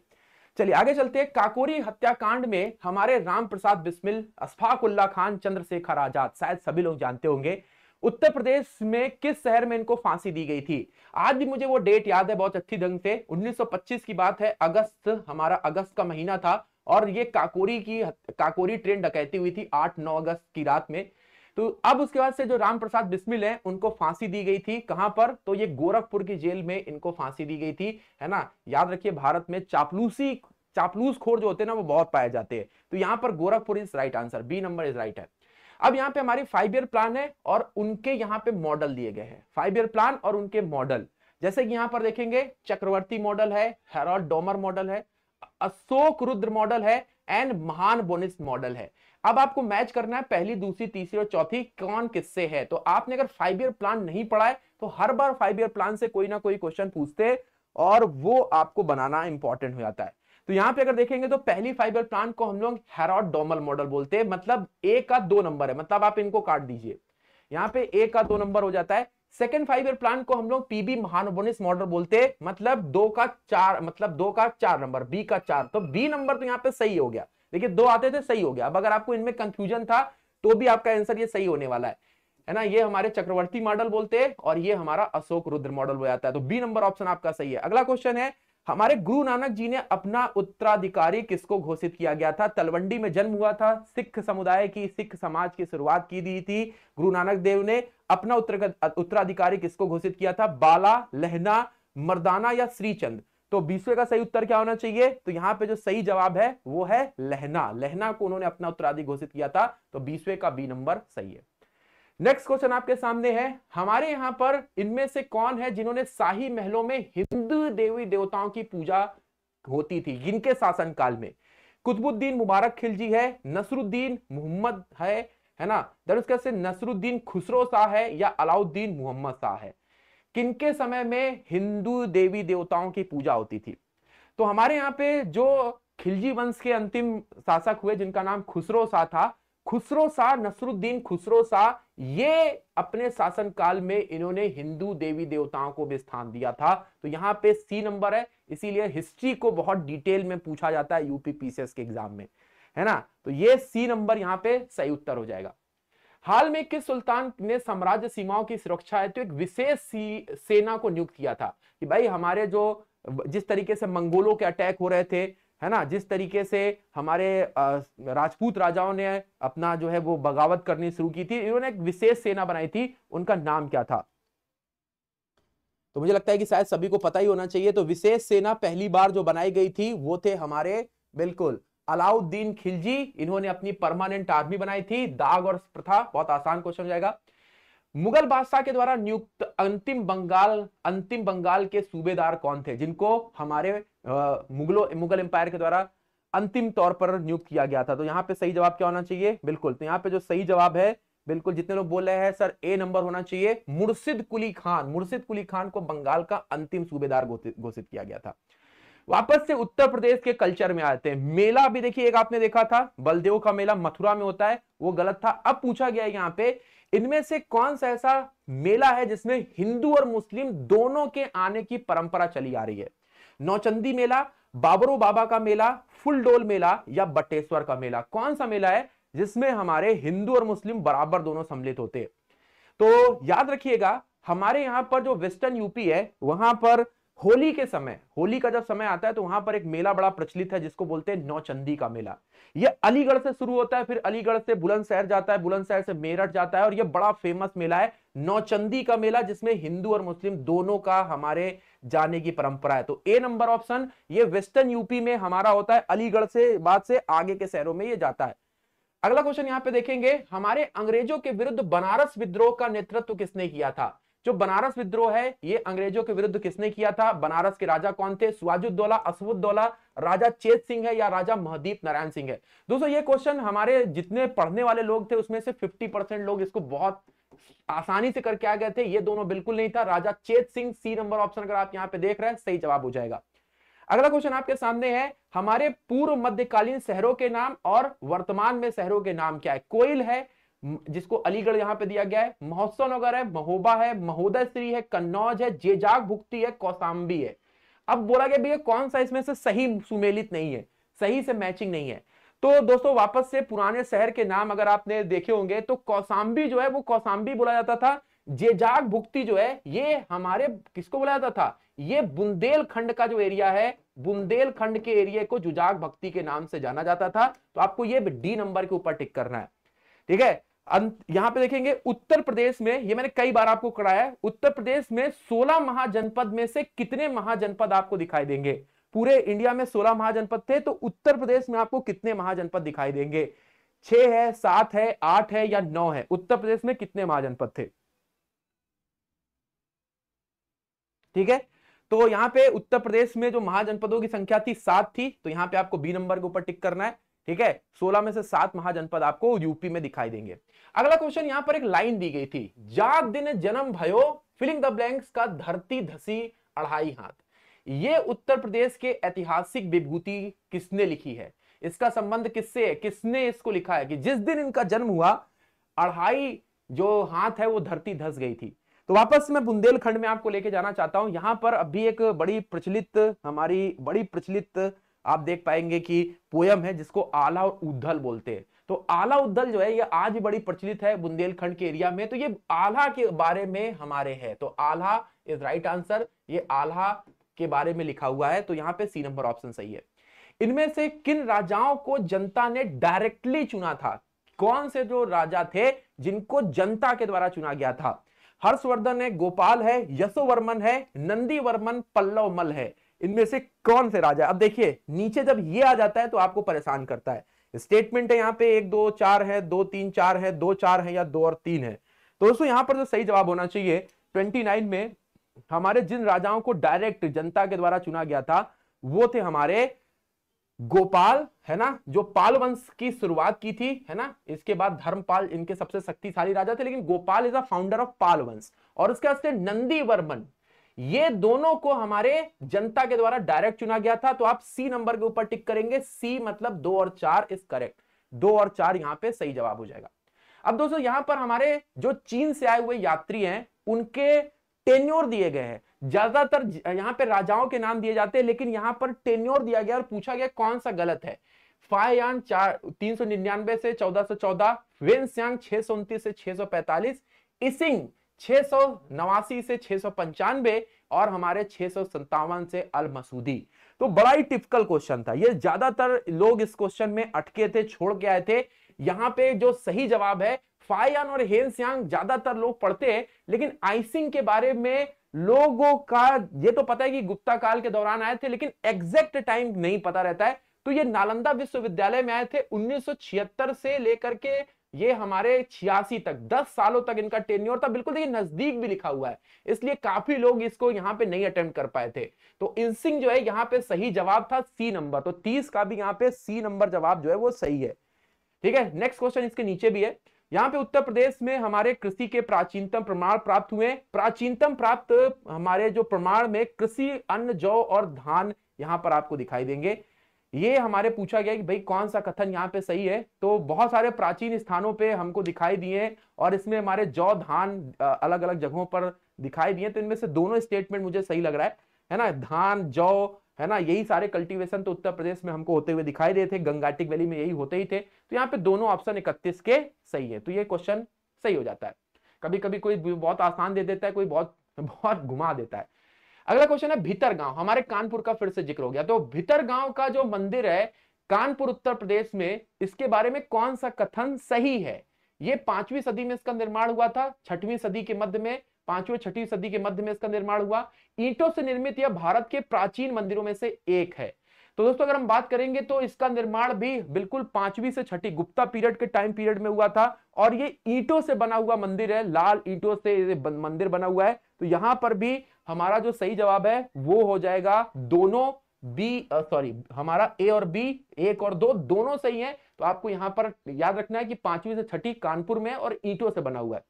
चलिए आगे चलते हैं काकोरी हत्याकांड में हमारे राम प्रसाद बिस्मिल अशफाक खान चंद्रशेखर आजाद शायद सभी लोग जानते होंगे उत्तर प्रदेश में किस शहर में इनको फांसी दी गई थी आज भी मुझे वो डेट याद है बहुत अच्छी ढंग से 1925 की बात है अगस्त हमारा अगस्त का महीना था और ये काकोरी की काकोरी ट्रेन डकैती हुई थी 8-9 अगस्त की रात में तो अब उसके बाद से जो राम प्रसाद बिस्मिल है उनको फांसी दी गई थी कहां पर तो ये गोरखपुर की जेल में इनको फांसी दी गई थी है ना याद रखिये भारत में चापलूसी चापलूस खोर जो होते हैं ना वो बहुत पाए जाते हैं तो यहां पर Gorakhpur is right answer B number is right है अब यहाँ पे हमारी फाइव ईयर प्लान है और उनके यहाँ पे मॉडल दिए गए हैं फाइव ईयर प्लान और उनके मॉडल जैसे कि यहाँ पर देखेंगे चक्रवर्ती मॉडल है हेरोल्ड डोमर मॉडल है अशोक रुद्र मॉडल है एंड महान बोनिस मॉडल है अब आपको मैच करना है पहली दूसरी तीसरी और चौथी कौन किससे है तो आपने अगर फाइव ईयर प्लान नहीं पढ़ा है तो हर बार फाइव ईयर प्लान से कोई ना कोई क्वेश्चन पूछते और वो आपको बनाना इंपॉर्टेंट हो जाता है तो यहां पे अगर देखेंगे तो पहली फाइबर प्लांट को हम लोग हेरोडोमल मॉडल बोलते हैं मतलब ए का दो नंबर है मतलब आप इनको काट दीजिए यहाँ पे ए का दो नंबर हो जाता है सेकेंड फाइबर प्लांट को हम लोग पीबी महानोबोनिस मॉडल बोलते हैं मतलब दो का चार मतलब दो का चार नंबर बी का चार तो बी नंबर तो यहाँ पे सही हो गया देखिए दो आते थे सही हो गया अब अगर आपको इनमें कंफ्यूजन था तो भी आपका आंसर ये सही होने वाला है है ना ये हमारे चक्रवर्ती मॉडल बोलते हैं और ये हमारा अशोक रुद्र मॉडल हो जाता है तो बी नंबर ऑप्शन आपका सही है अगला क्वेश्चन है हमारे गुरु नानक जी ने अपना उत्तराधिकारी किसको घोषित किया गया था तलवंडी में जन्म हुआ था सिख समुदाय की सिख समाज की शुरुआत की दी थी गुरु नानक देव ने अपना उत्तराधिकारी किसको घोषित किया था बाला लहना मर्दाना या श्रीचंद तो बीसवे का सही उत्तर क्या होना चाहिए तो यहां पे जो सही जवाब है वो है लहना लहना को उन्होंने अपना उत्तराधिक घोषित किया था तो बीसवे का बी नंबर सही है नेक्स्ट क्वेश्चन आपके सामने है हमारे यहाँ पर इनमें से कौन है जिन्होंने शाही महलों में हिंदू देवी देवताओं की पूजा होती थी जिनके शासनकाल में कुतुबुद्दीन मुबारक खिलजी है नसरुद्दीन मोहम्मद है है ना दरअसल उसके से नसरुद्दीन खुसरो शाह है या अलाउद्दीन मोहम्मद शाह है किनके समय में हिंदू देवी देवताओं की पूजा होती थी तो हमारे यहाँ पे जो खिलजी वंश के अंतिम शासक हुए जिनका नाम खुसरो शाह था खुसरो शाह नसरुद्दीन खुसरो शाह ये अपने शासनकाल में इन्होंने हिंदू देवी देवताओं को भी स्थान दिया था तो यहाँ पे सी नंबर है इसीलिए हिस्ट्री को बहुत डिटेल में पूछा जाता है यूपी पीसीएस के एग्जाम में है ना तो ये सी नंबर यहाँ पे सही उत्तर हो जाएगा हाल में किस सुल्तान ने साम्राज्य सीमाओं की सुरक्षा है तो एक विशेष सेना को नियुक्त किया था कि भाई हमारे जो जिस तरीके से मंगोलों के अटैक हो रहे थे है ना जिस तरीके से हमारे राजपूत राजाओं ने अपना जो है वो बगावत करनी शुरू की थी इन्होंने एक विशेष सेना बनाई थी उनका नाम क्या था तो मुझे लगता है कि शायद सभी को पता ही होना चाहिए तो विशेष सेना पहली बार जो बनाई गई थी वो थे हमारे बिल्कुल अलाउद्दीन खिलजी इन्होंने अपनी परमानेंट आर्मी बनाई थी दाग और प्रथा बहुत आसान क्वेश्चन हो जाएगा मुगल बादशाह के द्वारा नियुक्त अंतिम बंगाल अंतिम बंगाल के सूबेदार कौन थे जिनको हमारे मुगलों मुगल एम्पायर के द्वारा अंतिम तौर पर नियुक्त किया गया था तो यहाँ पे सही जवाब क्या होना चाहिए बिल्कुल तो यहाँ पे जो सही जवाब है बिल्कुल जितने लोग बोल रहे हैं सर ए नंबर होना चाहिए मुर्शिद कुली खान मुर्शिद कुली खान को बंगाल का अंतिम सूबेदार घोषित किया गया था वापस से उत्तर प्रदेश के कल्चर में आते हैं मेला भी देखिए एक आपने देखा था बलदेव का मेला मथुरा में होता है वो गलत था अब पूछा गया यहाँ पे इनमें से कौन सा ऐसा मेला है जिसमें हिंदू और मुस्लिम दोनों के आने की परंपरा चली आ रही है नौचंदी मेला बाबरो बाबा का मेला फुलडोल मेला या बटेश्वर का मेला कौन सा मेला है जिसमें हमारे हिंदू और मुस्लिम बराबर दोनों सम्मिलित होते हैं तो याद रखिएगा हमारे यहां पर जो वेस्टर्न यूपी है वहां पर होली के समय होली का जब समय आता है तो वहां पर एक मेला बड़ा प्रचलित है जिसको बोलते हैं नौचंदी का मेला यह अलीगढ़ से शुरू होता है फिर अलीगढ़ से बुलंदशहर जाता है बुलंदशहर से मेरठ जाता है और यह बड़ा फेमस मेला है नौचंदी का मेला जिसमें हिंदू और मुस्लिम दोनों का हमारे जाने की परंपरा है तो ए नंबर ऑप्शन ये वेस्टर्न यूपी में हमारा होता है अलीगढ़ से बाद से आगे के शहरों में यह जाता है अगला क्वेश्चन यहां पे देखेंगे हमारे अंग्रेजों के विरुद्ध बनारस विद्रोह का नेतृत्व किसने किया था जो बनारस विद्रोह है ये अंग्रेजों के विरुद्ध किसने किया था बनारस के राजा कौन थे सुवाजुद्दौला असफुद्दौला राजा चेत सिंह है या राजा महदीप नारायण सिंह है दोस्तों ये क्वेश्चन हमारे जितने पढ़ने वाले लोग थे उसमें से 50 परसेंट लोग इसको बहुत आसानी से करके आ गए थे ये दोनों बिल्कुल नहीं था राजा चेत सिंह सी नंबर ऑप्शन अगर आप यहाँ पे देख रहे हैं सही जवाब हो जाएगा अगला क्वेश्चन आपके सामने है हमारे पूर्व मध्यकालीन शहरों के नाम और वर्तमान में शहरों के नाम क्या है कोयल है जिसको अलीगढ़ यहां पे दिया गया है महोत्सव नगर है महोबा है महोदय श्री है कन्नौज है जेजाग भुक्ति है कौसाम्बी है अब बोला गया भैया कौन सा इसमें से सही सुमेलित नहीं है सही से मैचिंग नहीं है तो दोस्तों वापस से पुराने शहर के नाम अगर आपने देखे होंगे तो कौसाम्बी जो है वो कौसाम्बी बोला जाता था जेजाग भुक्ति जो है ये हमारे किसको बोला जाता था ये बुंदेलखंड का जो एरिया है बुंदेलखंड के एरिया को जुजाग भक्ति के नाम से जाना जाता था तो आपको ये डी नंबर के ऊपर टिक करना है ठीक है यहां पे देखेंगे उत्तर प्रदेश में ये मैंने कई बार आपको कराया उत्तर प्रदेश में 16 महाजनपद में से कितने महाजनपद आपको दिखाई देंगे पूरे इंडिया में 16 महाजनपद थे तो उत्तर प्रदेश में आपको कितने महाजनपद दिखाई देंगे छह है सात है आठ है या नौ है उत्तर प्रदेश में कितने महाजनपद थे ठीक है तो यहां पे उत्तर प्रदेश में जो महाजनपदों की संख्या थी सात थी तो यहां पे आपको बी नंबर के ऊपर टिक करना है ठीक है 16 में से सात महाजनपद आपको यूपी में दिखाई देंगे अगला क्वेश्चन यहां पर एक लाइन दी गई थी जात दिन जन्म भयो फिलिंग द ब्लैंक्स का धरती धसी अढ़ाई हाथ ये उत्तर प्रदेश के ऐतिहासिक विभूति किसने लिखी है इसका संबंध किससे है किसने इसको लिखा है कि जिस दिन इनका जन्म हुआ अढ़ाई जो हाथ है वो धरती धस गई थी तो वापस मैं बुंदेलखंड में आपको लेके जाना चाहता हूं यहां पर अभी एक बड़ी प्रचलित हमारी बड़ी प्रचलित आप देख पाएंगे कि पोयम है जिसको आला और उद्धल बोलते हैं तो आला उद्धल जो है ये आज भी बड़ी प्रचलित है बुंदेलखंड के एरिया में तो ये आल्हा के बारे में हमारे है तो आल्हा इज राइट आंसर ये आल्हा के बारे में लिखा हुआ है तो यहाँ पे सी नंबर ऑप्शन सही है इनमें से किन राजाओं को जनता ने डायरेक्टली चुना था कौन से जो राजा थे जिनको जनता के द्वारा चुना गया था हर्षवर्धन है गोपाल है यशोवर्मन है नंदी वर्मन पल्लव मल है इनमें से कौन से राजा अब देखिए नीचे जब ये आ जाता है तो आपको परेशान करता है स्टेटमेंट है यहाँ पे एक दो चार है दो तीन चार है दो चार है या दो और तीन है तो दोस्तों यहाँ पर जो सही जवाब होना चाहिए ट्वेंटी नाइन में हमारे जिन राजाओं को डायरेक्ट जनता के द्वारा चुना गया था वो थे हमारे गोपाल है ना जो पाल वंश की शुरुआत की थी है ना इसके बाद धर्मपाल इनके सबसे शक्तिशाली राजा थे लेकिन Gopal is a founder of Pal वंश और उसके बाद नंदी वर्मन ये दोनों को हमारे जनता के द्वारा डायरेक्ट चुना गया था तो आप सी नंबर के ऊपर टिक करेंगे सी मतलब दो और चार इज करेक्ट दो और चार यहां पे सही जवाब हो जाएगा अब दोस्तों यहां पर हमारे जो चीन से आए हुए यात्री हैं उनके टेन्योर दिए गए हैं ज्यादातर यहां पे राजाओं के नाम दिए जाते हैं लेकिन यहां पर टेन्योर दिया गया और पूछा गया कौन सा गलत है फायान चार तीन सौ निन्यानवे से चौदह सौ चौदह वेन स्यांग छह सौ से छह सौ पैंतालीस इसिंग छह से छह और हमारे छह से अल मसूदी तो बड़ा ही टिपिकल क्वेश्चन था ये ज्यादातर लोग इस क्वेश्चन में अटके थे छोड़ के आए थे यहाँ पे जो सही जवाब है फायन और हेनस्यांग ज्यादातर लोग पढ़ते हैं लेकिन आइसिंग के बारे में लोगों का ये तो पता है कि गुप्ता काल के दौरान आए थे लेकिन एग्जैक्ट टाइम नहीं पता रहता है तो ये नालंदा विश्वविद्यालय में आए थे 1976 से लेकर के ये हमारे छियासी तक दस सालों तक इनका टेन्योर था बिल्कुल देखिए नजदीक भी लिखा हुआ है इसलिए काफी लोग इसको यहाँ पे नहीं अटेम्प्ट कर पाए थे तो इन सिंह जो है यहाँ पे सही जवाब था सी नंबर तो तीस का भी यहाँ पे सी नंबर जवाब जो है वो सही है ठीक है नेक्स्ट क्वेश्चन इसके नीचे भी है यहाँ पे उत्तर प्रदेश में हमारे कृषि के प्राचीनतम प्रमाण प्राप्त हुए प्राचीनतम प्राप्त हमारे जो प्रमाण में कृषि अन्न जौ और धान यहाँ पर आपको दिखाई देंगे ये हमारे पूछा गया कि भाई कौन सा कथन यहाँ पे सही है तो बहुत सारे प्राचीन स्थानों पे हमको दिखाई दिए और इसमें हमारे जौ धान अलग अलग जगहों पर दिखाई दिए तो इनमें से दोनों स्टेटमेंट मुझे सही लग रहा है है ना धान जौ है ना यही सारे कल्टीवेशन तो उत्तर प्रदेश में हमको होते हुए दिखाई दे थे गंगाटिक वैली में यही होते ही थे तो यहाँ पे दोनों ऑप्शन इकतीस के सही है तो ये क्वेश्चन सही हो जाता है कभी कभी कोई बहुत आसान दे देता है कोई बहुत बहुत घुमा देता है अगला क्वेश्चन है भीतर गांव हमारे कानपुर का फिर से जिक्र हो गया तो भीतर गांव का जो मंदिर है कानपुर उत्तर प्रदेश में इसके बारे में कौन सा कथन सही है ये पांचवी सदी में इसका निर्माण हुआ था छठवीं सदी के मध्य में पांचवी छठी सदी के मध्य में इसका निर्माण हुआ ईंटों से निर्मित यह भारत के प्राचीन मंदिरों में से एक है तो दोस्तों अगर हम बात करेंगे तो इसका निर्माण भी बिल्कुल पांचवी से छठी गुप्ता पीरियड के टाइम पीरियड में हुआ था और ये ईंटों से बना हुआ मंदिर है लाल ईंटों से मंदिर बना हुआ है तो यहां पर भी हमारा जो सही जवाब है वो हो जाएगा दोनों बी सॉरी हमारा ए और बी एक और दो दोनों सही है तो आपको यहां पर याद रखना है कि पांचवी से छठी कानपुर में और ईटो से बना हुआ है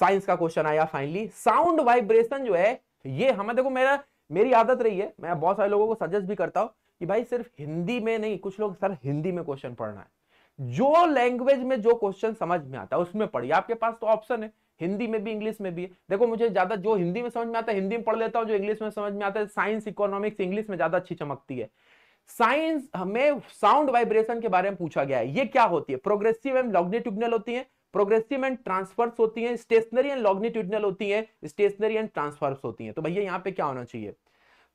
साइंस का क्वेश्चन आया फाइनली साउंड वाइब्रेशन जो है ये हमें देखो मेरा मेरी आदत रही है मैं बहुत सारे लोगों को सजेस्ट भी करता हूं कि भाई सिर्फ हिंदी में नहीं कुछ लोग सर हिंदी में क्वेश्चन पढ़ना है जो लैंग्वेज में जो क्वेश्चन समझ में आता है उसमें पढ़िए आपके पास तो ऑप्शन है हिंदी में भी इंग्लिश में भी है देखो मुझे ज्यादा जो हिंदी में समझ में आता है हिंदी में पढ़ लेता हूँ जो इंग्लिश में समझ में आता है साइंस इकोनॉमिक्स इंग्लिश में ज्यादा अच्छी चमकती है साइंस हमें साउंड वाइब्रेशन के बारे में पूछा गया है ये क्या होती है प्रोग्रेसिव एंड लॉग्निट्यूडनल होती है प्रोग्रेसिव एंड ट्रांसफर्स होती है स्टेशनरी एंड लॉग्निट्यूडनल होती है स्टेशनरी एंड ट्रांसफर्स होती है तो भैया यहाँ पे क्या होना चाहिए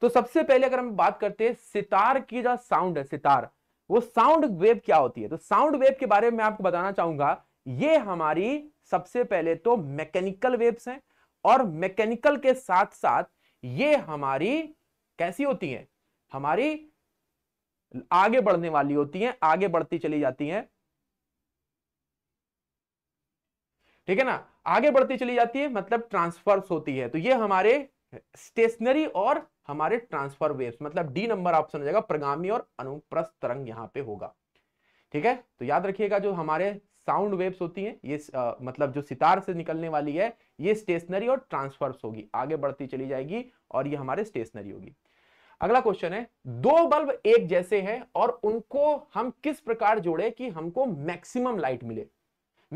तो सबसे पहले अगर हम बात करते हैं सितार की जो साउंड है सितार वो साउंड वेव क्या होती है तो साउंड वेव के बारे में मैं आपको बताना चाहूंगा ये हमारी सबसे पहले तो मैकेनिकल वेव्स हैं और मैकेनिकल के साथ साथ ये हमारी कैसी होती हैं हमारी आगे बढ़ने वाली होती हैं आगे बढ़ती चली जाती हैं ठीक है ना आगे बढ़ती चली जाती है मतलब ट्रांसफर्स होती है तो ये हमारे स्टेशनरी और हमारे ट्रांसफर वेव्स मतलब डी नंबर ऑप्शन हो जाएगा प्रगामी और अनुप्रस्थ तरंग यहां पे होगा ठीक है तो याद रखिएगा जो हमारे साउंड वेव्स होती हैं ये आ, मतलब जो सितार से निकलने वाली है ये स्टेशनरी और ट्रांसफर्स होगी आगे बढ़ती चली जाएगी और ये हमारे स्टेशनरी होगी अगला क्वेश्चन है दो बल्ब एक जैसे हैं और उनको हम किस प्रकार जोड़े कि हमको मैक्सिमम लाइट मिले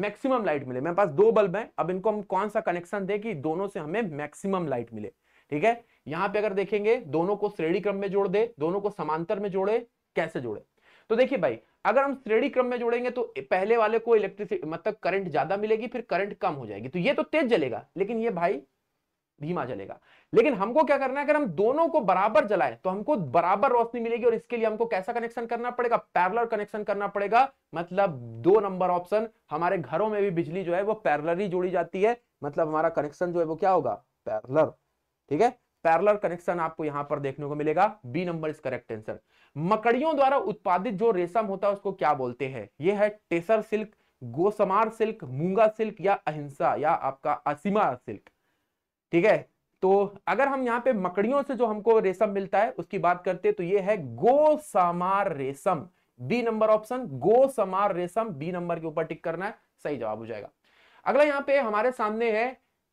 मैक्सिमम लाइट मिले मेरे पास दो बल्ब हैं अब इनको हम कौन सा कनेक्शन दे कि दोनों से हमें मैक्सिमम लाइट मिले ठीक है यहां पे अगर देखेंगे दोनों को श्रेणी क्रम में जोड़ दे दोनों को समांतर में जोड़े कैसे जोड़े तो देखिए भाई अगर हम श्रेणी क्रम में जोड़ेंगे तो पहले वाले को इलेक्ट्रिसिटी मतलब करंट ज्यादा मिलेगी फिर करंट कम हो जाएगी तो ये तो तेज जलेगा लेकिन ये भाई धीमा जलेगा लेकिन हमको क्या करना है अगर हम दोनों को बराबर जलाएं तो हमको बराबर रोशनी मिलेगी और इसके लिए हमको कैसा कनेक्शन करना पड़ेगा पैरलर कनेक्शन करना पड़ेगा मतलब दो नंबर ऑप्शन हमारे घरों में भी बिजली जो है वो पैरलर ही जोड़ी जाती है मतलब हमारा कनेक्शन जो है वो क्या होगा पैरलर ठीक है पैरलर कनेक्शन आपको यहां पर देखने को मिलेगा B number is correct answer मकड़ियों द्वारा उत्पादित जो रेशम होता है उसको क्या बोलते हैं यह है tussar silk gossamer silk muga silk या अहिंसा या आपका असीमा सिल्क ठीक है तो अगर हम यहां पे मकड़ियों से जो हमको रेशम मिलता है उसकी बात करते हैं तो ये है गोसमार रेशम बी नंबर ऑप्शन गोसमार रेशम बी नंबर के ऊपर टिक करना है सही जवाब हो जाएगा अगला यहां पे हमारे सामने है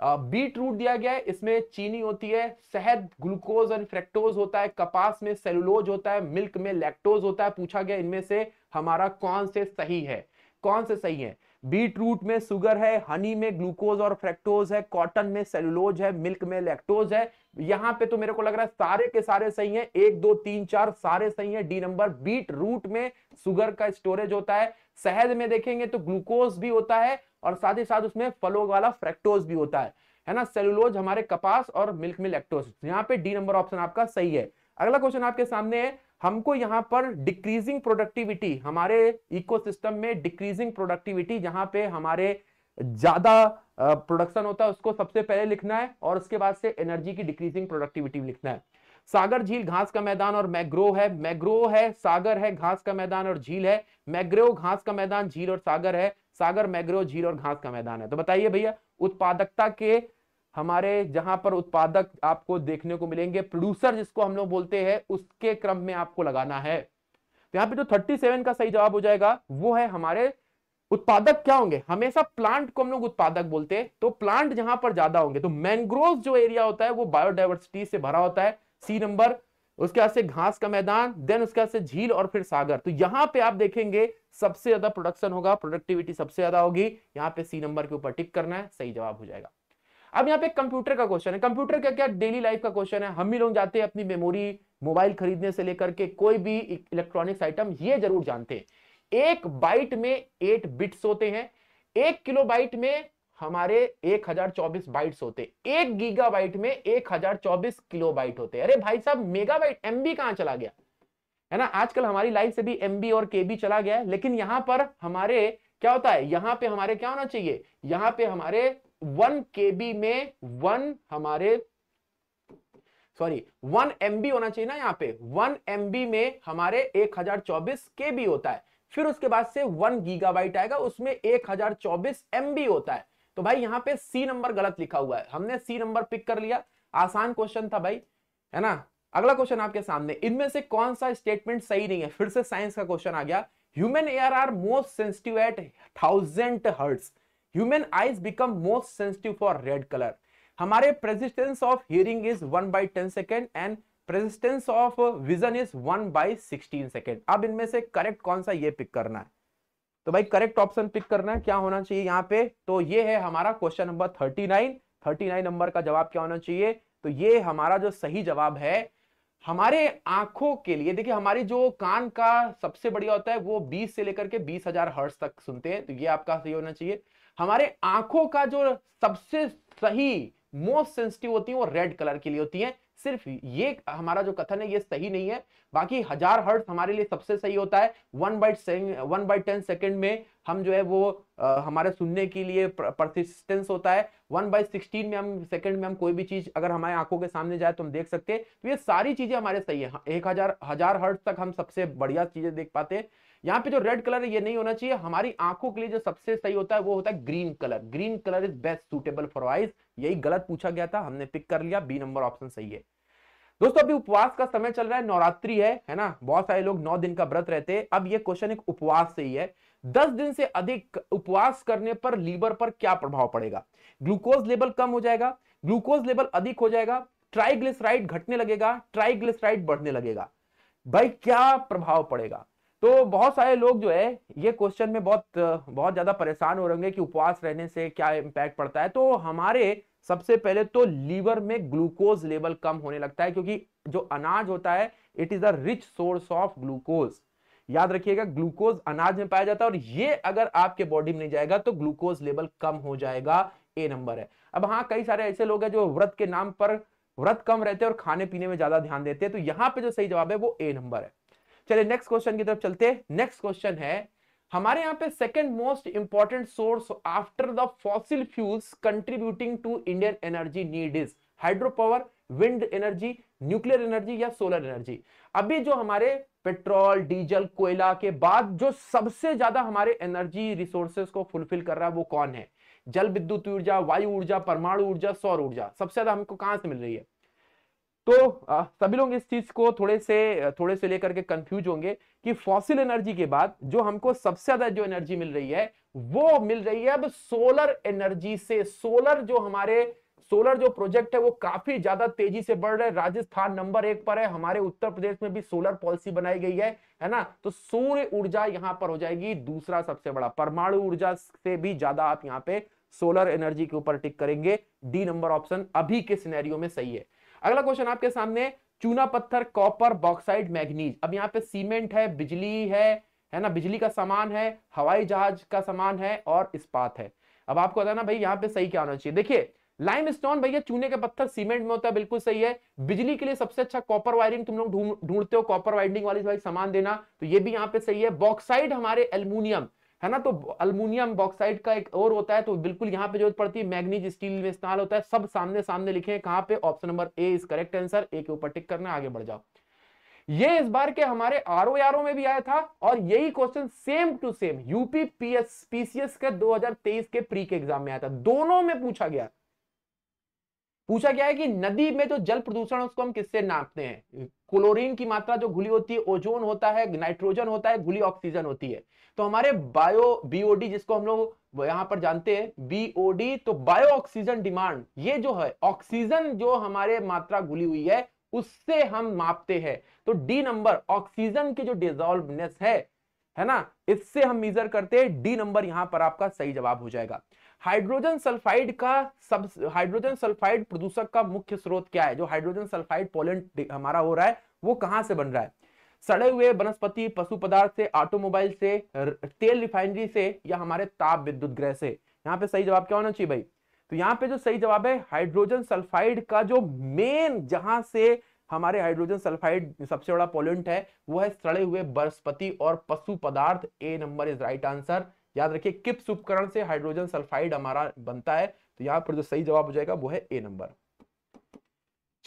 बीट रूट दिया गया है इसमें चीनी होती है शहद ग्लूकोज और फ्रेक्टोज होता है कपास में सेलुलोज होता है मिल्क में लैक्टोज होता है पूछा गया इनमें से हमारा कौन से सही है कौन से सही है बीट रूट में शुगर है हनी में ग्लूकोज और फ्रेक्टोज है कॉटन में सेलुलोज है मिल्क में लैक्टोज है यहां पे तो मेरे को लग रहा है सारे के सारे सही हैं एक दो तीन चार सारे सही हैं डी नंबर बीट रूट में शुगर का स्टोरेज होता है शहद में देखेंगे तो ग्लूकोज भी होता है और साथ ही साथ उसमें फलों वाला फ्रेक्टोज भी होता है है ना सेलुलोज हमारे कपास और मिल्क में लेक्टोज तो यहाँ पे डी नंबर ऑप्शन आपका सही है अगला क्वेश्चन आपके सामने है हमको यहाँ पर डिक्रीजिंग प्रोडक्टिविटी हमारे इकोसिस्टम में डिक्रीजिंग प्रोडक्टिविटी जहां पे हमारे ज्यादा प्रोडक्शन होता है उसको सबसे पहले लिखना है और उसके बाद से एनर्जी की डिक्रीजिंग प्रोडक्टिविटी लिखना है सागर झील घास का मैदान और मैग्रो है मैग्रो है सागर है घास का मैदान और झील है मैग्रो घास का मैदान झील और सागर है सागर मैग्रो झील और घास का मैदान है तो बताइए भैया उत्पादकता के हमारे जहां पर उत्पादक आपको देखने को मिलेंगे प्रोड्यूसर जिसको हम लोग बोलते हैं उसके क्रम में आपको लगाना है तो यहाँ पे जो थर्टी सेवन का सही जवाब हो जाएगा वो है हमारे उत्पादक क्या होंगे हमेशा प्लांट को हम लोग उत्पादक बोलते हैं तो प्लांट जहां पर ज्यादा होंगे तो मैंग्रोव जो एरिया होता है वो बायोडाइवर्सिटी से भरा होता है सी नंबर उसके बाद से घास का मैदान देन उसके बाद से झील और फिर सागर तो यहां पे आप देखेंगे सबसे ज्यादा प्रोडक्शन होगा प्रोडक्टिविटी सबसे ज्यादा होगी यहाँ पे सी नंबर के ऊपर टिक करना है सही जवाब हो जाएगा अब यहाँ पे कंप्यूटर का क्वेश्चन है कंप्यूटर का क्या डेली लाइफ का क्वेश्चन है हम ही लोग जाते हैं अपनी मेमोरी मोबाइल खरीदने से लेकर के कोई भी इलेक्ट्रॉनिक्स आइटम ये जरूर जानते हैं एक बाइट में एट बिट्स होते हैं एक किलो बाइट में हमारे 1024 बाइट्स होते एक गीगाबाइट में 1024 किलोबाइट होते अरे भाई साहब मेगाबाइट एमबी कहां चला गया है ना आजकल हमारी लाइफ से भी एमबी और केबी चला गया है लेकिन यहां पर हमारे क्या होता है यहां पे हमारे क्या होना चाहिए यहां पे हमारे वन केबी में वन हमारे सॉरी वन एमबी होना चाहिए ना यहाँ पे वन एमबी में हमारे के बी होता है फिर उसके बाद से वन गीगाबाइट आएगा उसमें एम बी होता है तो भाई यहाँ पे सी नंबर गलत लिखा हुआ है हमने सी नंबर पिक कर लिया आसान क्वेश्चन था भाई है ना अगला क्वेश्चन आपके सामने इनमें से कौन सा स्टेटमेंट सही नहीं है फिर से साइंस का क्वेश्चन आ गया human ear are most sensitive at thousand hertz human eyes become most sensitive for red colour हमारे persistence of hearing is one by ten second and persistence of vision is one by sixteen second अब इनमें से correct कौन सा ये pick करना है तो भाई करेक्ट ऑप्शन पिक करना है क्या होना चाहिए यहाँ पे तो ये है हमारा question number thirty nine thirty nine number का जवाब क्या होना चाहिए तो ये हमारा जो सही जवाब है हमारे आंखों के लिए देखिए हमारी जो कान का सबसे बढ़िया होता है वो 20 से लेकर के बीस हजार हर्ष तक सुनते हैं तो ये आपका सही होना चाहिए हमारे आंखों का जो सबसे सही मोस्ट सेंसिटिव होती है वो रेड कलर के लिए होती है सिर्फ ये हमारा जो कथन है ये सही नहीं है बाकी हजार हर्ट्स हमारे लिए सबसे सही होता है one by one by ten second में हम जो है वो आ, हमारे सुनने के लिए परसिस्टेंस होता है वन बाई सिक्सटीन में हम सेकेंड में हम कोई भी चीज अगर हमारे आंखों के सामने जाए तो हम देख सकते हैं तो ये सारी चीजें हमारे सही है हाँ, एक हजार हजार हर्ट तक हम सबसे बढ़िया चीजें देख पाते हैं यहाँ पे जो रेड कलर है ये नहीं होना चाहिए हमारी आंखों के लिए जो सबसे सही होता है वो होता है green colour green colour is best suitable for vice यही गलत पूछा गया था हमने पिक कर लिया बी नंबर ऑप्शन सही है दोस्तों अभी उपवास का समय चल रहा है नवरात्रि है है ना बहुत सारे लोग नौ दिन का व्रत रहते हैं अब ये क्वेश्चन एक उपवास से ही है दस दिन से अधिक उपवास करने पर लीवर पर क्या प्रभाव पड़ेगा ग्लूकोज लेवल कम हो जाएगा ग्लूकोज लेवल अधिक हो जाएगा ट्राइग्लिसराइड घटने लगेगा ट्राइग्लिसराइड बढ़ने लगेगा भाई क्या प्रभाव पड़ेगा तो बहुत सारे लोग जो है ये क्वेश्चन में बहुत बहुत ज्यादा परेशान हो रहे होंगे कि उपवास रहने से क्या इम्पैक्ट पड़ता है तो हमारे सबसे पहले तो लीवर में ग्लूकोज लेवल कम होने लगता है क्योंकि जो अनाज होता है it is the rich source of glucose याद रखिएगा ग्लूकोज अनाज में पाया जाता है और ये अगर आपके बॉडी में नहीं जाएगा तो ग्लूकोज लेवल कम हो जाएगा ए नंबर है अब हाँ कई सारे ऐसे लोग हैं जो व्रत के नाम पर व्रत कम रहते हैं और खाने पीने में ज्यादा ध्यान देते हैं तो यहां पे जो सही जवाब है वो ए नंबर है चलिए नेक्स्ट क्वेश्चन की तरफ चलते हैं नेक्स्ट क्वेश्चन है हमारे यहाँ पे second most important source after the fossil fuels contributing to Indian energy need is hydro power wind energy nuclear energy या सोलर एनर्जी अभी जो हमारे पेट्रोल डीजल कोयला के बाद जो सबसे ज्यादा हमारे एनर्जी रिसोर्सेज को फुलफिल कर रहा है वो कौन है जल विद्युत ऊर्जा वायु ऊर्जा परमाणु ऊर्जा सौर ऊर्जा सबसे ज्यादा हमको कहां से मिल रही है तो आ, सभी लोग इस चीज को थोड़े से थोड़े से लेकर के कंफ्यूज होंगे कि फॉसिल एनर्जी के बाद जो हमको सबसे ज्यादा जो एनर्जी मिल रही है वो मिल रही है अब सोलर एनर्जी से सोलर जो हमारे सोलर जो प्रोजेक्ट है वो काफी ज्यादा तेजी से बढ़ रहे हैं राजस्थान नंबर एक पर है हमारे उत्तर प्रदेश में भी सोलर पॉलिसी बनाई गई है है ना तो सूर्य ऊर्जा यहां पर हो जाएगी दूसरा सबसे बड़ा परमाणु ऊर्जा से भी ज्यादा आप यहाँ पे सोलर एनर्जी के ऊपर टिक करेंगे डी नंबर ऑप्शन अभी के सिनेरियो में सही है अगला क्वेश्चन आपके सामने चूना पत्थर कॉपर बॉक्साइड मैग्नीज अब यहाँ पे सीमेंट है बिजली है है ना बिजली का सामान है हवाई जहाज का सामान है और इस्पात है अब आपको पता ना भाई यहाँ पे सही क्या होना चाहिए देखिए लाइम स्टोन भैया चूने के पत्थर सीमेंट में होता है बिल्कुल सही है बिजली के लिए सबसे अच्छा कॉपर वायरिंग तुम लोग ढूंढते हो कॉपर वायरिंग वाली सामान देना तो ये भी यहाँ पे सही है बॉक्साइड हमारे एल्यूमिनियम है ना तो अल्मोनियम बॉक्साइड का एक और होता है तो बिल्कुल यहाँ पे जरूरत पड़ती है मैग्नीज स्टील में इस्तेमाल होता है सब सामने सामने लिखे हैं कहाँ पे option number A is correct answer A के ऊपर टिक करना आगे बढ़ जाओ ये इस बार के हमारे आर ओ आर ओ में भी आया था और यही question same to same UP P S PCS के 2023 के प्री के एग्जाम में आया था दोनों में पूछा गया पूछा गया है कि नदी में जो जल प्रदूषण उसको हम किससे नापते हैं क्लोरीन की मात्रा जो घुली होती है ओजोन होता है नाइट्रोजन होता है घुली ऑक्सीजन होती है तो हमारे बायो बीओडी जिसको हम लोग यहां पर जानते हैं बीओडी तो बायो ऑक्सीजन डिमांड ये जो है ऑक्सीजन जो हमारे मात्रा घुली हुई है उससे हम मापते हैं तो डी नंबर ऑक्सीजन की जो डिजोल्वनेस है है ना इससे हम मीजर करते हैं डी नंबर यहां पर आपका सही जवाब हो जाएगा हाइड्रोजन सल्फाइड का सब हाइड्रोजन सल्फाइड प्रदूषक का मुख्य स्रोत क्या है जो हाइड्रोजन सल्फाइड पोलेंट हमारा हो रहा है वो कहां से बन रहा है सड़े हुए वनस्पति पशु पदार्थ से ऑटोमोबाइल से तेल रिफाइनरी से या हमारे ताप विद्युत ग्रह से यहाँ पे सही जवाब क्या होना चाहिए भाई तो यहाँ पे जो सही जवाब है हाइड्रोजन सल्फाइड का जो मेन जहां से हमारे हाइड्रोजन सल्फाइड सबसे बड़ा पोलेंट है वो है सड़े हुए वनस्पति और पशु पदार्थ A number is right answer याद रखिए किप्स उपकरण से हाइड्रोजन सल्फाइड हमारा बनता है तो यहाँ पर जो सही जवाब हो जाएगा वो है ए नंबर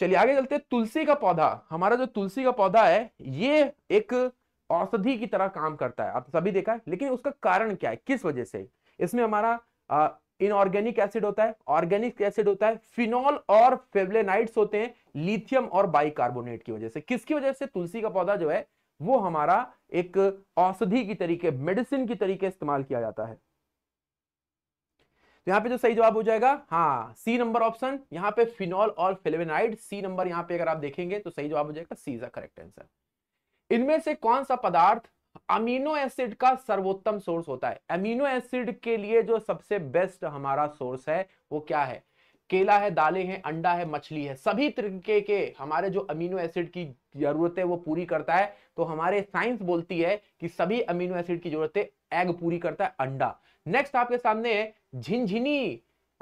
चलिए आगे चलते हैं तुलसी का पौधा हमारा जो तुलसी का पौधा है ये एक औषधि की तरह काम करता है आप सभी देखा है लेकिन उसका कारण क्या है किस वजह से इसमें हमारा इनऑर्गेनिक एसिड होता है ऑर्गेनिक एसिड होता है फिनॉल और फेबलेनाइट्स होते हैं लिथियम और बाइकार्बोनेट की वजह से किसकी वजह से तुलसी का पौधा जो है वो हमारा एक औषधि की तरीके मेडिसिन की तरीके इस्तेमाल किया जाता है यहाँ पे जो सही जवाब हो जाएगा हाँ सी नंबर ऑप्शन यहाँ पे फिनॉल और फिलेवेनाइड सी नंबर यहाँ पे अगर आप देखेंगे तो सही जवाब हो जाएगा C is a correct answer इनमें से कौन सा पदार्थ अमीनो एसिड का सर्वोत्तम सोर्स होता है अमीनो एसिड के लिए जो सबसे बेस्ट हमारा सोर्स है वो क्या है केला है दालें हैं अंडा है मछली है सभी तरीके के हमारे जो अमीनो एसिड की जरूरतें वो पूरी करता है तो हमारे साइंस बोलती है कि सभी अमीनो एसिड की जरूरतें एग पूरी करता है अंडा नेक्स्ट आपके सामने है झिनझिनी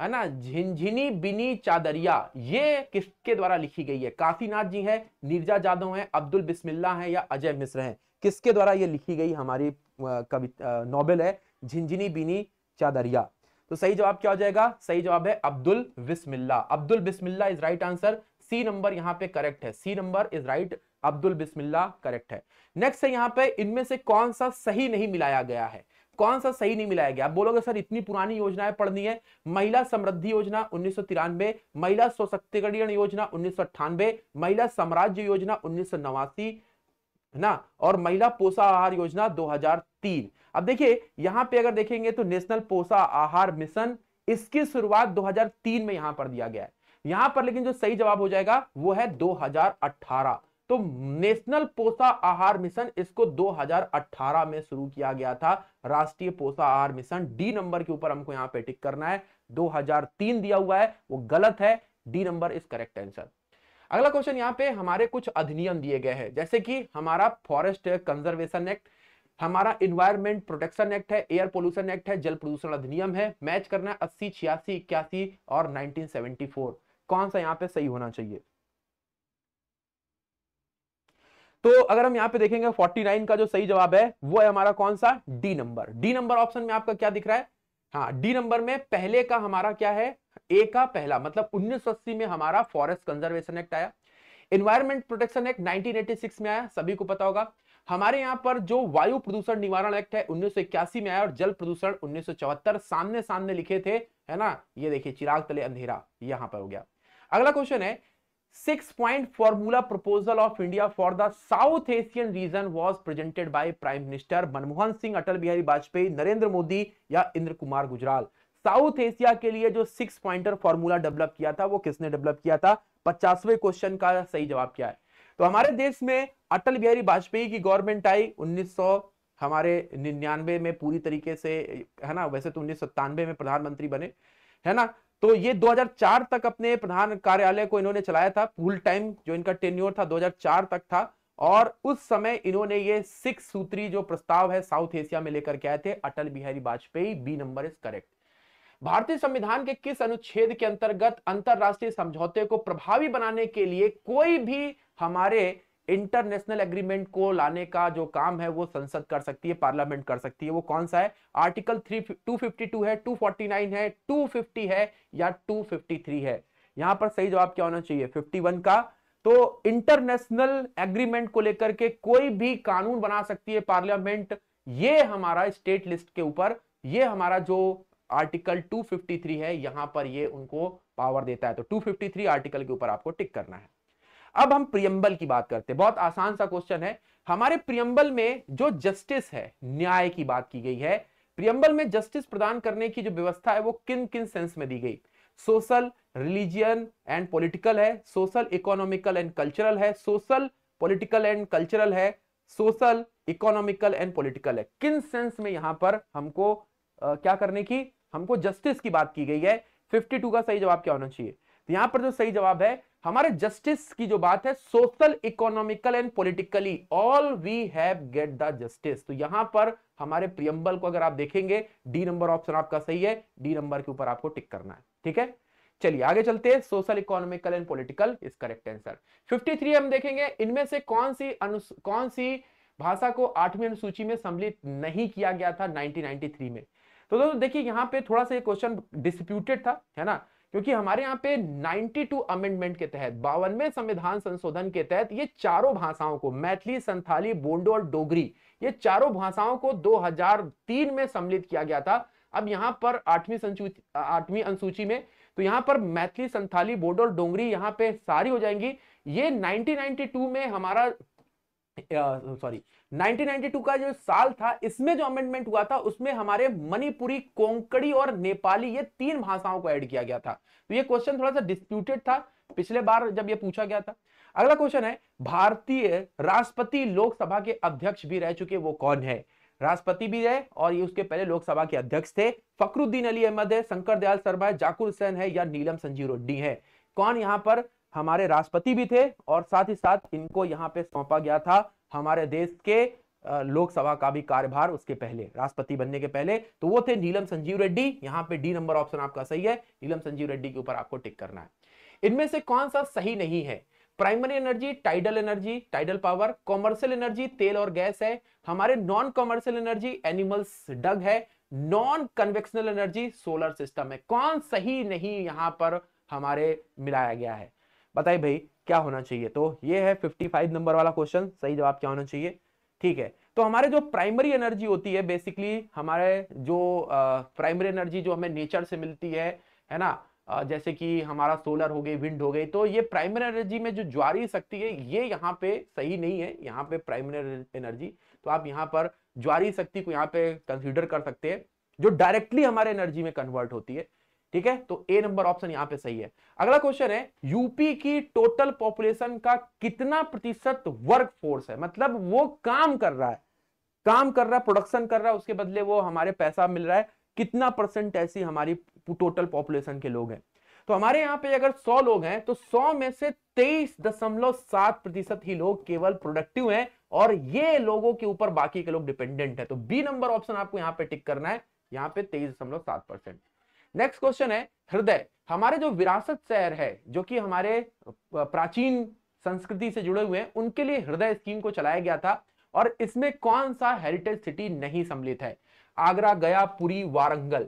है ना झिनझिनी बिनी चादरिया ये किसके द्वारा लिखी गई है काशीनाथ जी हैं नीरजा जाधव हैं अब्दुल बिस्मिल्ला हैं या अजय मिश्र हैं किसके द्वारा ये लिखी गई हमारी कविता नॉबल है झिनझिनी बिनी चादरिया तो सही जवाब क्या हो जाएगा सही जवाब है Abdul Bismillah Abdul Bismillah is right answer C number यहाँ पे करेक्ट है C number is right Abdul Bismillah correct है नेक्स्ट है यहाँ पे इनमें से कौन सा सही नहीं मिलाया गया है कौन सा सही नहीं मिलाया गया आप बोलोगे सर इतनी पुरानी योजनाएं पढ़नी है महिला समृद्धि योजना उन्नीस महिला सशक्तिकरण योजना उन्नीस महिला साम्राज्य योजना उन्नीस ना और महिला पोषा आहार योजना 2003 अब देखिए यहां पे अगर देखेंगे तो नेशनल पोषा आहार मिशन इसकी शुरुआत 2003 में यहां पर दिया गया है यहां पर लेकिन जो सही जवाब हो जाएगा वो है 2018 तो नेशनल पोषा आहार मिशन इसको 2018 में शुरू किया गया था राष्ट्रीय पोषा आहार मिशन डी नंबर के ऊपर हमको यहां पे टिक करना है 2003 दिया हुआ है वो गलत है D number is correct answer अगला क्वेश्चन यहाँ पे हमारे कुछ अधिनियम दिए गए हैं जैसे कि हमारा फॉरेस्ट कंजर्वेशन एक्ट हमारा इन्वायरमेंट प्रोटेक्शन एक्ट है एयर पोल्यूशन एक्ट है जल प्रदूषण अधिनियम है मैच करना है अस्सी छियासी इक्यासी और 1974 कौन सा यहाँ पे सही होना चाहिए तो अगर हम यहाँ पे देखेंगे 49 का जो सही जवाब है वो है हमारा कौन सा D number D number option में आपका क्या दिख रहा है हाँ डी नंबर में पहले का हमारा क्या है ए का पहला मतलब उन्नीस में हमारा फॉरेस्ट कंजर्वेशन एक्ट आया एनवायरमेंट प्रोटेक्शन एक्ट नाइनटीन में आया सभी को पता होगा हमारे यहाँ पर जो वायु प्रदूषण निवारण एक्ट है उन्नीस में आया और जल प्रदूषण उन्नीस सामने सामने लिखे थे है ना ये देखिए चिराग तले अंधेरा यहां पर हो गया अगला क्वेश्चन है six point formula proposal of India for the South Asian region was presented by prime minister Manmohan Singh Atal Bihari Vajpayee Narendra Modi या इंद्र कुमार गुजराल साउथ एशिया के लिए जो सिक्स पॉइंटर फॉर्मूला डेवलप किया था वो किसने डेवलप किया था पचासवें क्वेश्चन का सही जवाब क्या है तो हमारे देश में अटल बिहारी वाजपेयी की गवर्नमेंट आई 1900 हमारे निन्यानवे में पूरी तरीके से है ना वैसे तो उन्नीस में प्रधानमंत्री बने है ना तो ये 2004 तक अपने प्रधान कार्यालय को इन्होंने चलाया था फुल टाइम जो इनका टेन्योर था 2004 तक था और उस समय इन्होंने ये सिक्स सूत्री जो प्रस्ताव है साउथ एशिया में लेकर के आए थे Atal Bihari Vajpayee B number is correct भारतीय संविधान के किस अनुच्छेद के अंतर्गत अंतरराष्ट्रीय समझौते को प्रभावी बनाने के लिए कोई भी हमारे इंटरनेशनल एग्रीमेंट को लाने का जो काम है वो संसद कर सकती है पार्लियामेंट कर सकती है वो कौन सा है article three two fifty two है टू फोर्टी नाइन है टू फिफ्टी है या टू फिफ्टी थ्री है यहां पर सही जवाब क्या होना चाहिए फिफ्टी वन का तो इंटरनेशनल एग्रीमेंट को लेकर के कोई भी कानून बना सकती है पार्लियामेंट ये हमारा स्टेट लिस्ट के ऊपर ये हमारा जो आर्टिकल 253 है यहां पर ये उनको पावर देता है तो 253 आर्टिकल के ऊपर आपको टिक करना है अब हम प्रियम्बल की बात करते हैं बहुत आसान सा क्वेश्चन है हमारे प्रियम्बल में जो जस्टिस है न्याय की बात की गई है प्रियम्बल में जस्टिस प्रदान करने की जो व्यवस्था है वो किन किन सेंस में दी गई सोशल रिलीजियन एंड पॉलिटिकल है सोशल इकोनॉमिकल एंड कल्चरल है सोशल पॉलिटिकल एंड कल्चरल है सोशल इकोनॉमिकल एंड पॉलिटिकल है किन सेंस में यहां पर हमको आ, क्या करने की हमको जस्टिस की बात की गई है 52 का सही जवाब क्या होना चाहिए तो यहां पर जो सही जवाब है हमारे जस्टिस की जो बात है social economical and politically all we have get the justice तो यहां पर हमारे प्रियम्बल को अगर आप देखेंगे डी नंबर ऑप्शन आपका सही है डी नंबर के ऊपर आपको टिक करना है ठीक है चलिए आगे चलते हैं social economical and political is correct answer 53 हम देखेंगे इनमें से कौन सी कौन सी भाषा को आठवीं अनुसूची में सम्मिलित नहीं किया गया था 1993 में तो दोस्तों देखिए यहाँ पे थोड़ा सा ये क्वेश्चन डिस्प्यूटेड था है ना क्योंकि हमारे यहाँ पे 92 अमेंडमेंट के तहत बावनवे संविधान संशोधन के तहत ये चारों भाषाओं को मैथिली संथाली बोंडो और डोगरी ये चारों भाषाओं को 2003 में सम्मिलित किया गया था अब यहाँ पर आठवीं आठवीं अनुसूची में तो यहाँ पर मैथिली संथाली बोडो और डोंगरी यहाँ पे सारी हो जाएंगी ये 1992 में हमारा सॉरी uh, 1992 का जो साल था इसमें जो अमेंडमेंट हुआ था उसमें हमारे मणिपुरी कोंकड़ी और नेपाली ये तीन भाषाओं को ऐड किया गया था तो ये क्वेश्चन थोड़ा सा डिस्प्यूटेड था पिछले बार जब ये पूछा गया था अगला क्वेश्चन है भारतीय राष्ट्रपति लोकसभा के अध्यक्ष भी रह चुके वो कौन है राष्ट्रपति भी है और ये उसके पहले लोकसभा के अध्यक्ष थे फकरुद्दीन अली अहमद है शंकर दयाल शर्मा है जाकुर हुसैन है या नीलम संजीव रोड्डी है कौन यहाँ पर हमारे राष्ट्रपति भी थे और साथ ही साथ इनको यहाँ पे सौंपा गया था हमारे देश के लोकसभा का भी कार्यभार उसके पहले राष्ट्रपति बनने के पहले तो वो थे नीलम संजीव रेड्डी यहाँ पे डी नंबर ऑप्शन आपका सही है नीलम संजीव रेड्डी के ऊपर आपको टिक करना है इनमें से कौन सा सही नहीं है primary energy tidal energy tidal power commercial energy तेल और गैस है हमारे non commercial energy animals dung है non conventional energy solar system है कौन सही नहीं यहां पर हमारे मिलाया गया है बताइए भाई क्या होना चाहिए तो ये है 55 नंबर वाला क्वेश्चन सही जवाब क्या होना चाहिए ठीक है तो हमारे जो प्राइमरी एनर्जी होती है बेसिकली हमारे जो प्राइमरी एनर्जी जो हमें नेचर से मिलती है है ना आ, जैसे कि हमारा सोलर हो गई विंड हो गई तो ये प्राइमरी एनर्जी में जो ज्वारी शक्ति है ये यहाँ पे सही नहीं है यहाँ पे प्राइमरी एनर्जी तो आप यहाँ पर ज्वारी शक्ति को यहाँ पे कंसिडर कर सकते हैं जो डायरेक्टली हमारे एनर्जी में कन्वर्ट होती है ठीक है तो ए नंबर ऑप्शन यहां पे सही है अगला क्वेश्चन है यूपी की टोटल पॉपुलेशन का कितना प्रतिशत वर्क फोर्स है मतलब वो काम कर रहा है काम कर रहा है प्रोडक्शन कर रहा है उसके बदले वो हमारे पैसा मिल रहा है कितना परसेंट ऐसी हमारी टोटल पॉपुलेशन के लोग हैं तो हमारे यहाँ पे अगर 100 लोग हैं तो 100 में से तेईस दशमलव सात प्रतिशत ही लोग केवल प्रोडक्टिव हैं और ये लोगों के ऊपर बाकी के लोग डिपेंडेंट है तो बी नंबर ऑप्शन आपको यहाँ पे टिक करना है यहाँ पे तेईस दशमलव सात परसेंट नेक्स्ट क्वेश्चन है हृदय हमारे जो विरासत शहर है जो कि हमारे प्राचीन संस्कृति से जुड़े हुए हैं उनके लिए हृदय स्कीम को चलाया गया था और इसमें कौन सा हेरिटेज सिटी नहीं सम्मिलित है आगरा गया पुरी वारंगल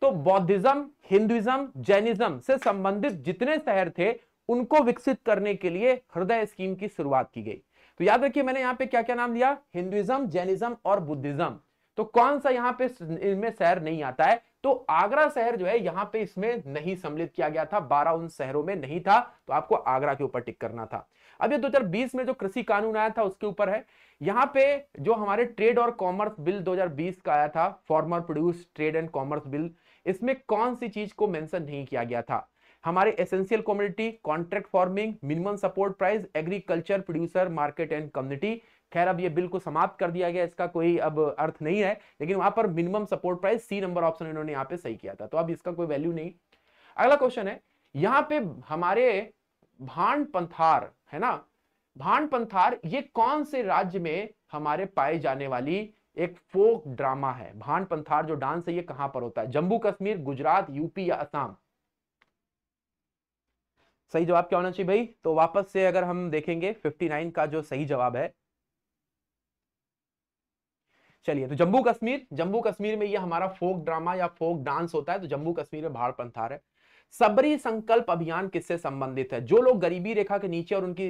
तो बौद्धिज्म हिंदुइज्म जैनिज्म से संबंधित जितने शहर थे उनको विकसित करने के लिए हृदय स्कीम की शुरुआत की गई तो याद रखिए मैंने यहाँ पे क्या क्या नाम लिया हिंदुइज्म जैनिज्म और बुद्धिज्म तो कौन सा यहाँ पे इनमें शहर नहीं आता है तो आगरा शहर जो है यहां पे इसमें नहीं सम्मिलित किया गया था बारह उन शहरों में नहीं था तो आपको आगरा के ऊपर टिक करना था अब ये 2020 में जो कृषि कानून आया था उसके ऊपर है यहाँ पे जो हमारे ट्रेड और कॉमर्स बिल 2020 का आया था farmer produce trade and commerce bill इसमें कौन सी चीज को मैंशन नहीं किया गया था हमारे essential commodity contract farming minimum support price agriculture producer market and commodity खैर अब ये बिल को समाप्त कर दिया गया इसका कोई अब अर्थ नहीं है लेकिन वहां पर minimum support price C number option इन्होंने यहाँ पे सही किया था तो अब इसका कोई वैल्यू नहीं अगला क्वेश्चन है यहाँ पे हमारे भान पंथार है ना भांड पंथार ये कौन से राज्य में हमारे पाए जाने वाली एक फोक ड्रामा है भांड पंथार जो डांस है ये कहां पर होता है जम्मू कश्मीर गुजरात यूपी या असम सही जवाब क्या होना चाहिए भाई तो वापस से अगर हम देखेंगे 59 का जो सही जवाब है चलिए तो जम्मू कश्मीर जम्मू कश्मीर में ये हमारा फोक ड्रामा या फोक डांस होता है तो जम्मू कश्मीर में भाड़ पंथार है सबरी संकल्प अभियान किससे संबंधित है जो लोग गरीबी रेखा के नीचे और उनकी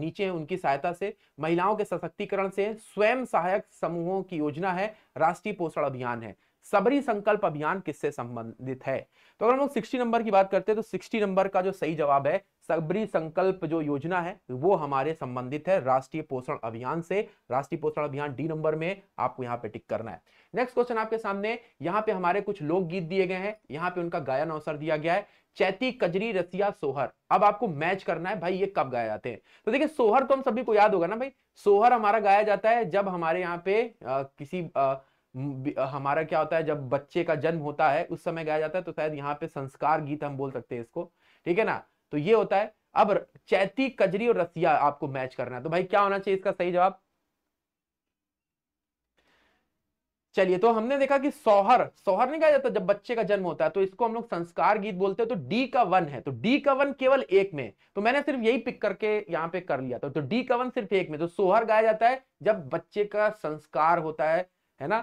नीचे हैं उनकी सहायता से महिलाओं के सशक्तिकरण से स्वयं सहायक समूहों की योजना है राष्ट्रीय पोषण अभियान है सबरी संकल्प अभियान किससे संबंधित है तो अगर हम लोग सिक्सटी नंबर की बात करते हैं तो सिक्सटी नंबर का जो सही जवाब है सबरी संकल्प जो योजना है वो हमारे संबंधित है राष्ट्रीय पोषण अभियान से राष्ट्रीय पोषण अभियान डी नंबर में आपको यहाँ पे टिक करना है नेक्स्ट क्वेश्चन आपके सामने यहाँ पे हमारे कुछ लोकगीत दिए गए हैं यहाँ पे उनका गायन अवसर दिया गया है चैती कजरी रसिया सोहर अब आपको मैच करना है भाई ये कब गाए जाते हैं तो देखिए सोहर तो हम सभी को याद होगा ना भाई सोहर हमारा गाया जाता है जब हमारे यहाँ पे आ, किसी आ, हमारा क्या होता है जब बच्चे का जन्म होता है उस समय गाया जाता है तो शायद यहाँ पे संस्कार गीत हम बोल सकते हैं इसको ठीक है ना तो ये होता है अब चैती कजरी और रसिया आपको मैच करना है तो भाई क्या होना चाहिए इसका सही जवाब चलिए तो हमने देखा कि सोहर सोहर नहीं कहा जाता जब बच्चे का जन्म होता है तो इसको हम लोग संस्कार गीत बोलते हैं तो डी का वन है तो डी का वन केवल एक में तो मैंने सिर्फ यही पिक करके यहाँ पे कर लिया था तो डी का वन सिर्फ एक में तो सोहर गाया जाता है जब बच्चे का संस्कार होता है है ना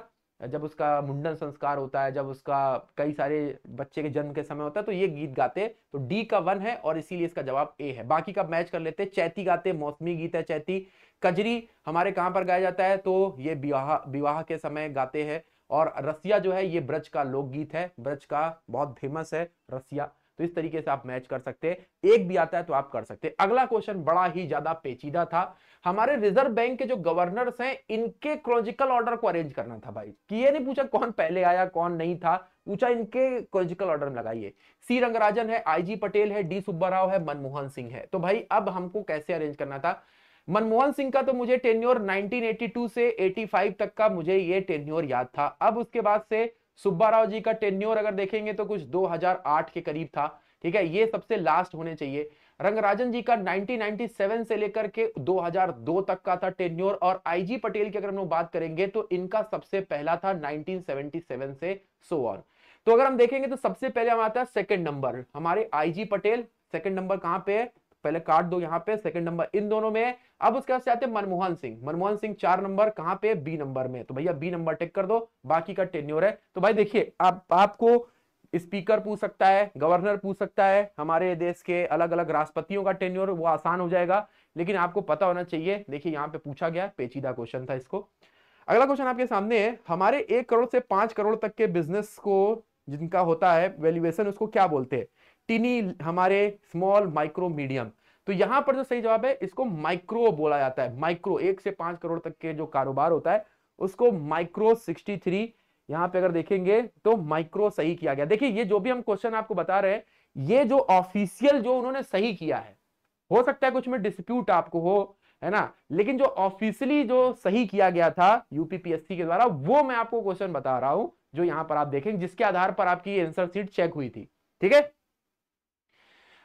जब उसका मुंडन संस्कार होता है जब उसका कई सारे बच्चे के जन्म के समय होता है तो ये गीत गाते तो डी का वन है और इसीलिए इसका जवाब ए है बाकी का मैच कर लेते चैती गाते मौसमी गीत है चैती कजरी हमारे कहाँ पर गाया जाता है तो ये विवाह विवाह के समय गाते हैं और रसिया जो है ये ब्रज का लोकगीत है ब्रज का बहुत फेमस है रसिया तो इस तरीके से आप मैच कर सकते हैं एक भी आता है तो आप कर सकते हैं अगला क्वेश्चन बड़ा ही ज्यादा पेचीदा था हमारे रिजर्व बैंक के जो गवर्नर्स हैं इनके क्रोजिकल ऑर्डर को अरेंज करना था भाई कि ये नहीं पूछा कौन पहले आया कौन नहीं था पूछा इनके क्रोजिकल ऑर्डर में लगाइए सी रंगराजन है आईजी पटेल है डी सुब्बा राव है मनमोहन सिंह है तो भाई अब हमको कैसे अरेंज करना था मनमोहन सिंह का तो मुझे टेन्योर 1982 से 85 तक का मुझे ये टेन्योर याद था अब उसके बाद से सुब्बाराव जी का टेन्योर अगर देखेंगे तो कुछ 2008 के करीब था ठीक है ये सबसे लास्ट होने चाहिए रंगराजन जी का 1997 से लेकर के 2002 तक का था टेन्योर और आईजी पटेल की अगर हम लोग बात करेंगे तो इनका सबसे पहला था 1977 से सो ऑन तो अगर हम देखेंगे तो सबसे पहले हम आता है सेकंड नंबर हमारे आईजी पटेल सेकंड नंबर कहां पे है पहले काट दो यहाँ पे सेकंड नंबर इन दोनों में अब उसके बाद से आते हैं मनमोहन सिंह मनमोहन सिंह चार नंबर कहां पे बी नंबर में तो भैया बी नंबर टेक कर दो बाकी का टेन्योर है तो भाई देखिए आप आपको स्पीकर पूछ सकता है गवर्नर पूछ सकता है हमारे देश के अलग अलग राष्ट्रपतियों का टेन्योर वो आसान हो जाएगा लेकिन आपको पता होना चाहिए देखिए यहाँ पे पूछा गया पेचीदा क्वेश्चन था इसको अगला क्वेश्चन आपके सामने है हमारे एक करोड़ से पांच करोड़ तक के बिजनेस को जिनका होता है वैल्यूएशन उसको क्या बोलते हैं टिनी हमारे स्मॉल माइक्रो मीडियम तो यहां पर जो सही जवाब है इसको माइक्रो बोला जाता है माइक्रो एक से पांच करोड़ तक के जो कारोबार होता है उसको माइक्रो सिक्सटी थ्री यहां पर अगर देखेंगे तो माइक्रो सही किया गया देखिए ये जो भी हम क्वेश्चन आपको बता रहे हैं ये जो ऑफिशियल जो उन्होंने सही किया है हो सकता है कुछ में डिस्प्यूट आपको हो है ना लेकिन जो ऑफिशियली जो सही किया गया था यूपीपीएससी के द्वारा वो मैं आपको क्वेश्चन बता रहा हूं जो यहां पर आप देखेंगे जिसके आधार पर आपकी आंसर सीट चेक हुई थी ठीक है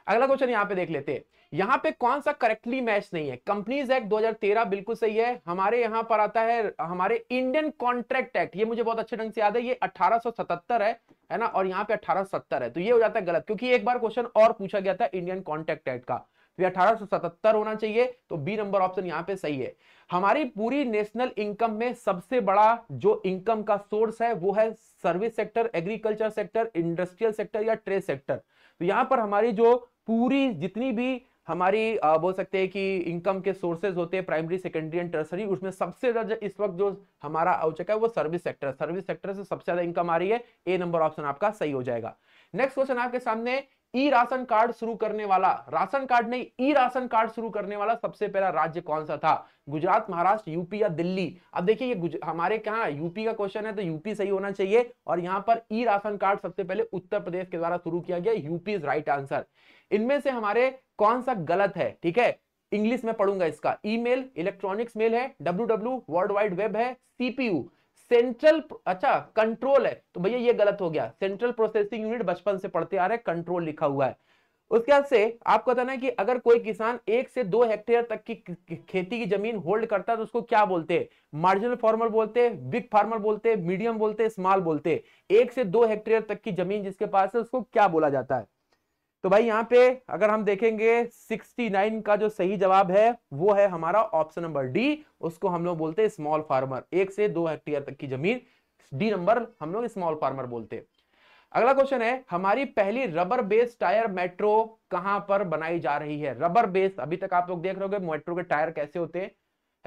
अगला क्वेश्चन यहाँ पे देख लेते हैं यहाँ पे कौन सा करेक्टली मैच नहीं है कंपनीज एक्ट 2013 बिल्कुल सही है हमारे यहाँ पर आता है हमारे इंडियन कॉन्ट्रैक्ट एक्ट ये मुझे बहुत अच्छे ढंग से याद है ये 1877 है है ना और यहाँ पे 1870 है तो ये हो जाता है गलत क्योंकि एक बार क्वेश्चन और पूछा गया था इंडियन कॉन्ट्रैक्ट एक्ट का तो अठारह होना चाहिए तो बी नंबर ऑप्शन यहाँ पे सही है हमारी पूरी नेशनल इनकम में सबसे बड़ा जो इनकम का सोर्स है वो है service sector agriculture sector industrial sector या ट्रेड सेक्टर तो यहां पर हमारी जो पूरी जितनी भी हमारी आ, बोल सकते हैं कि इनकम के सोर्सेज होते हैं प्राइमरी सेकेंडरी एंड टर्सरी उसमें सबसे ज्यादा इस वक्त जो हमारा आवश्यक है वो सर्विस सेक्टर सर्विस सेक्टर से सबसे ज्यादा इनकम आ रही है ए नंबर ऑप्शन आपका सही हो जाएगा नेक्स्ट क्वेश्चन आपके सामने ई राशन कार्ड शुरू करने वाला राशन कार्ड नहीं ई राशन कार्ड शुरू करने वाला सबसे पहला राज्य कौन सा था गुजरात महाराष्ट्र यूपी या दिल्ली अब देखिए ये हमारे कहा यूपी का क्वेश्चन है तो यूपी सही होना चाहिए और यहाँ पर ई राशन कार्ड सबसे पहले उत्तर प्रदेश के द्वारा शुरू किया गया यूपी इज राइट आंसर इनमें से हमारे कौन सा गलत है ठीक है इंग्लिश में पढ़ूंगा इसका ईमेल इलेक्ट्रॉनिक्स मेल है W W world wide web है सीपीयू सेंट्रल अच्छा कंट्रोल है तो भैया ये गलत हो गया सेंट्रल प्रोसेसिंग यूनिट बचपन से पढ़ते आ रहे हैं कंट्रोल लिखा हुआ है उसके बाद से आपको बताना है कि अगर कोई किसान एक से दो हेक्टेयर तक की खेती की जमीन होल्ड करता है तो उसको क्या बोलते हैं मार्जिनल फार्मर बोलते हैं बिग फार्मर बोलते हैं मीडियम बोलते हैं स्मॉल बोलते हैं एक से दो हेक्टेयर तक की जमीन जिसके पास है उसको क्या बोला जाता है तो भाई यहाँ पे अगर हम देखेंगे 69 का जो सही जवाब है वो है हमारा ऑप्शन नंबर डी उसको हम लोग बोलते हैं स्मॉल फार्मर एक से दो हेक्टेयर तक की जमीन डी नंबर हम लोग स्मॉल फार्मर बोलते हैं अगला क्वेश्चन है हमारी पहली रबर बेस्ड टायर मेट्रो कहां पर बनाई जा रही है रबर बेस्ड अभी तक आप लोग देख रहे हो मेट्रो के टायर कैसे होते हैं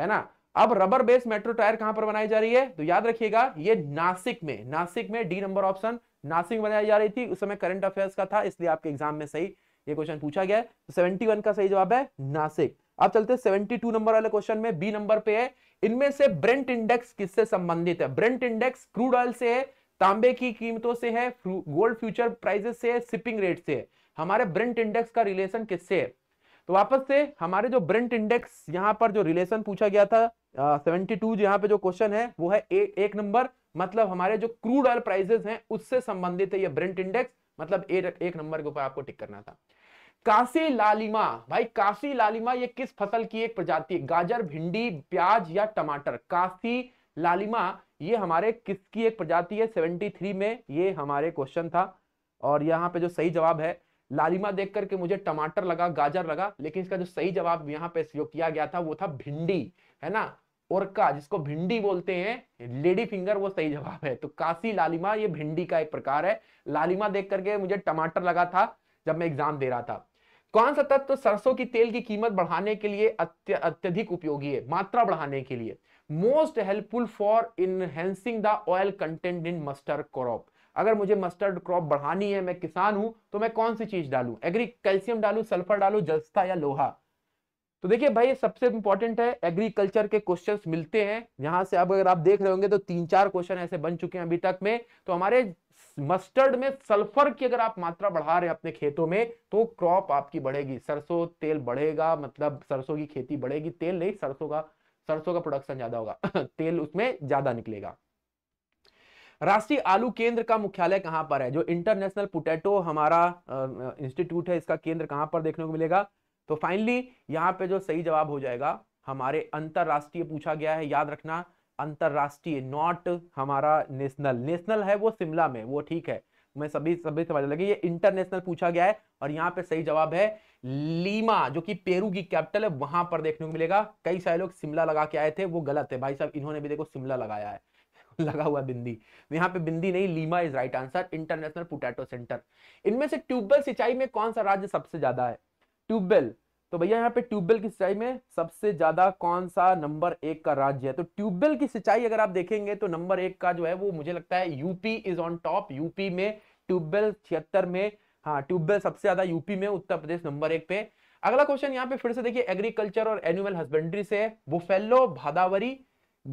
है ना अब रबर बेस्ड मेट्रो टायर कहां पर बनाई जा रही है तो याद रखिएगा ये नासिक में नासिक में डी नंबर ऑप्शन नासिक बनाई जा रही थी उस समय करंट अफेयर्स का था इसलिए आपके एग्जाम में सही ये क्वेश्चन पूछा गया तो सेवेंटी वन का सही जवाब है नासिक आप चलते हैं सेवेंटी टू नंबर वाले क्वेश्चन में बी नंबर पे है इनमें से ब्रेंट इंडेक्स किससे संबंधित है ब्रेंट इंडेक्स क्रूड ऑयल से है तांबे की कीमतों से है गोल्ड फ्यूचर प्राइजेस से है रेट से है हमारे ब्रेंट इंडेक्स का रिलेशन किससे है तो वापस से हमारे जो ब्रेंट इंडेक्स यहाँ पर जो रिलेशन पूछा गया था सेवेंटी टू यहाँ पे जो क्वेश्चन है वो है ए, एक नंबर मतलब हमारे जो क्रूड ऑयल प्राइजेस हैं उससे संबंधित है ये ब्रेंट इंडेक्स मतलब ए, एक नंबर के ऊपर आपको टिक करना था काशी लालिमा भाई काशी लालिमा ये किस फसल की एक प्रजाति गाजर भिंडी प्याज या टमाटर काशी लालिमा ये हमारे किसकी एक प्रजाति है थ्री में ये हमारे क्वेश्चन था और यहाँ पे जो सही जवाब है लालिमा देख करके मुझे टमाटर लगा गाजर लगा लेकिन इसका जो सही जवाब यहाँ पे किया गया था वो था भिंडी है ना और का जिसको भिंडी बोलते हैं लेडी फिंगर वो सही जवाब है तो काशी लालिमा ये भिंडी का एक प्रकार है लालिमा देख करके मुझे टमाटर लगा था जब मैं एग्जाम दे रहा था कौन सा तत्व तो सरसों की तेल की कीमत बढ़ाने के लिए अत्य, अत्यधिक उपयोगी है मात्रा बढ़ाने के लिए most helpful for enhancing the oil content in mustard crop अगर मुझे मस्टर्ड क्रॉप बढ़ानी है मैं किसान हूं तो मैं कौन सी चीज डालू एग्री कैल्शियम डालू सल्फर डालू जस्ता या लोहा तो देखिए भाई सबसे इंपॉर्टेंट है एग्रीकल्चर के क्वेश्चंस मिलते हैं यहां से अब अगर आप देख रहे होंगे तो तीन चार क्वेश्चन ऐसे बन चुके हैं अभी तक में तो हमारे मस्टर्ड में सल्फर की अगर आप मात्रा बढ़ा रहे हैं अपने खेतों में तो क्रॉप आपकी बढ़ेगी सरसों तेल बढ़ेगा मतलब सरसों की खेती बढ़ेगी तेल नहीं सरसों का सरसों का प्रोडक्शन ज्यादा होगा तेल उसमें ज्यादा निकलेगा राष्ट्रीय आलू केंद्र का मुख्यालय कहां पर है जो इंटरनेशनल पोटैटो हमारा इंस्टीट्यूट है इसका केंद्र कहां पर देखने को मिलेगा तो फाइनली यहाँ पे जो सही जवाब हो जाएगा हमारे अंतरराष्ट्रीय पूछा गया है याद रखना अंतरराष्ट्रीय नॉट हमारा नेशनल नेशनल है वो शिमला में वो ठीक है मैं सभी सभी समझ लगे ये इंटरनेशनल पूछा गया है और यहाँ पे सही जवाब है लीमा जो कि पेरू की कैपिटल है वहां पर देखने को मिलेगा कई सारे लोग शिमला लगा के आए थे वो गलत है भाई साहब इन्होंने भी देखो शिमला लगाया है लगा हुआ बिंदी तो यहाँ पे बिंदी नहीं Lima is right answer international potato centre इनमें से ट्यूबवेल सिंचाई में कौन सा राज्य सबसे ज्यादा है ट्यूबवेल तो भैया यहाँ पे ट्यूबवेल की सिंचाई में सबसे ज्यादा कौन सा नंबर एक का राज्य है तो ट्यूबवेल की सिंचाई अगर आप देखेंगे तो नंबर एक का जो है वो मुझे लगता है UP is on top UP में ट्यूबवेल छिहत्तर में हाँ ट्यूबवेल सबसे ज्यादा यूपी में उत्तर प्रदेश नंबर एक पे अगला क्वेश्चन यहाँ पे फिर से देखिए एग्रीकल्चर और एनिमल हस्बेंड्री से वो बुफेलो भादावरी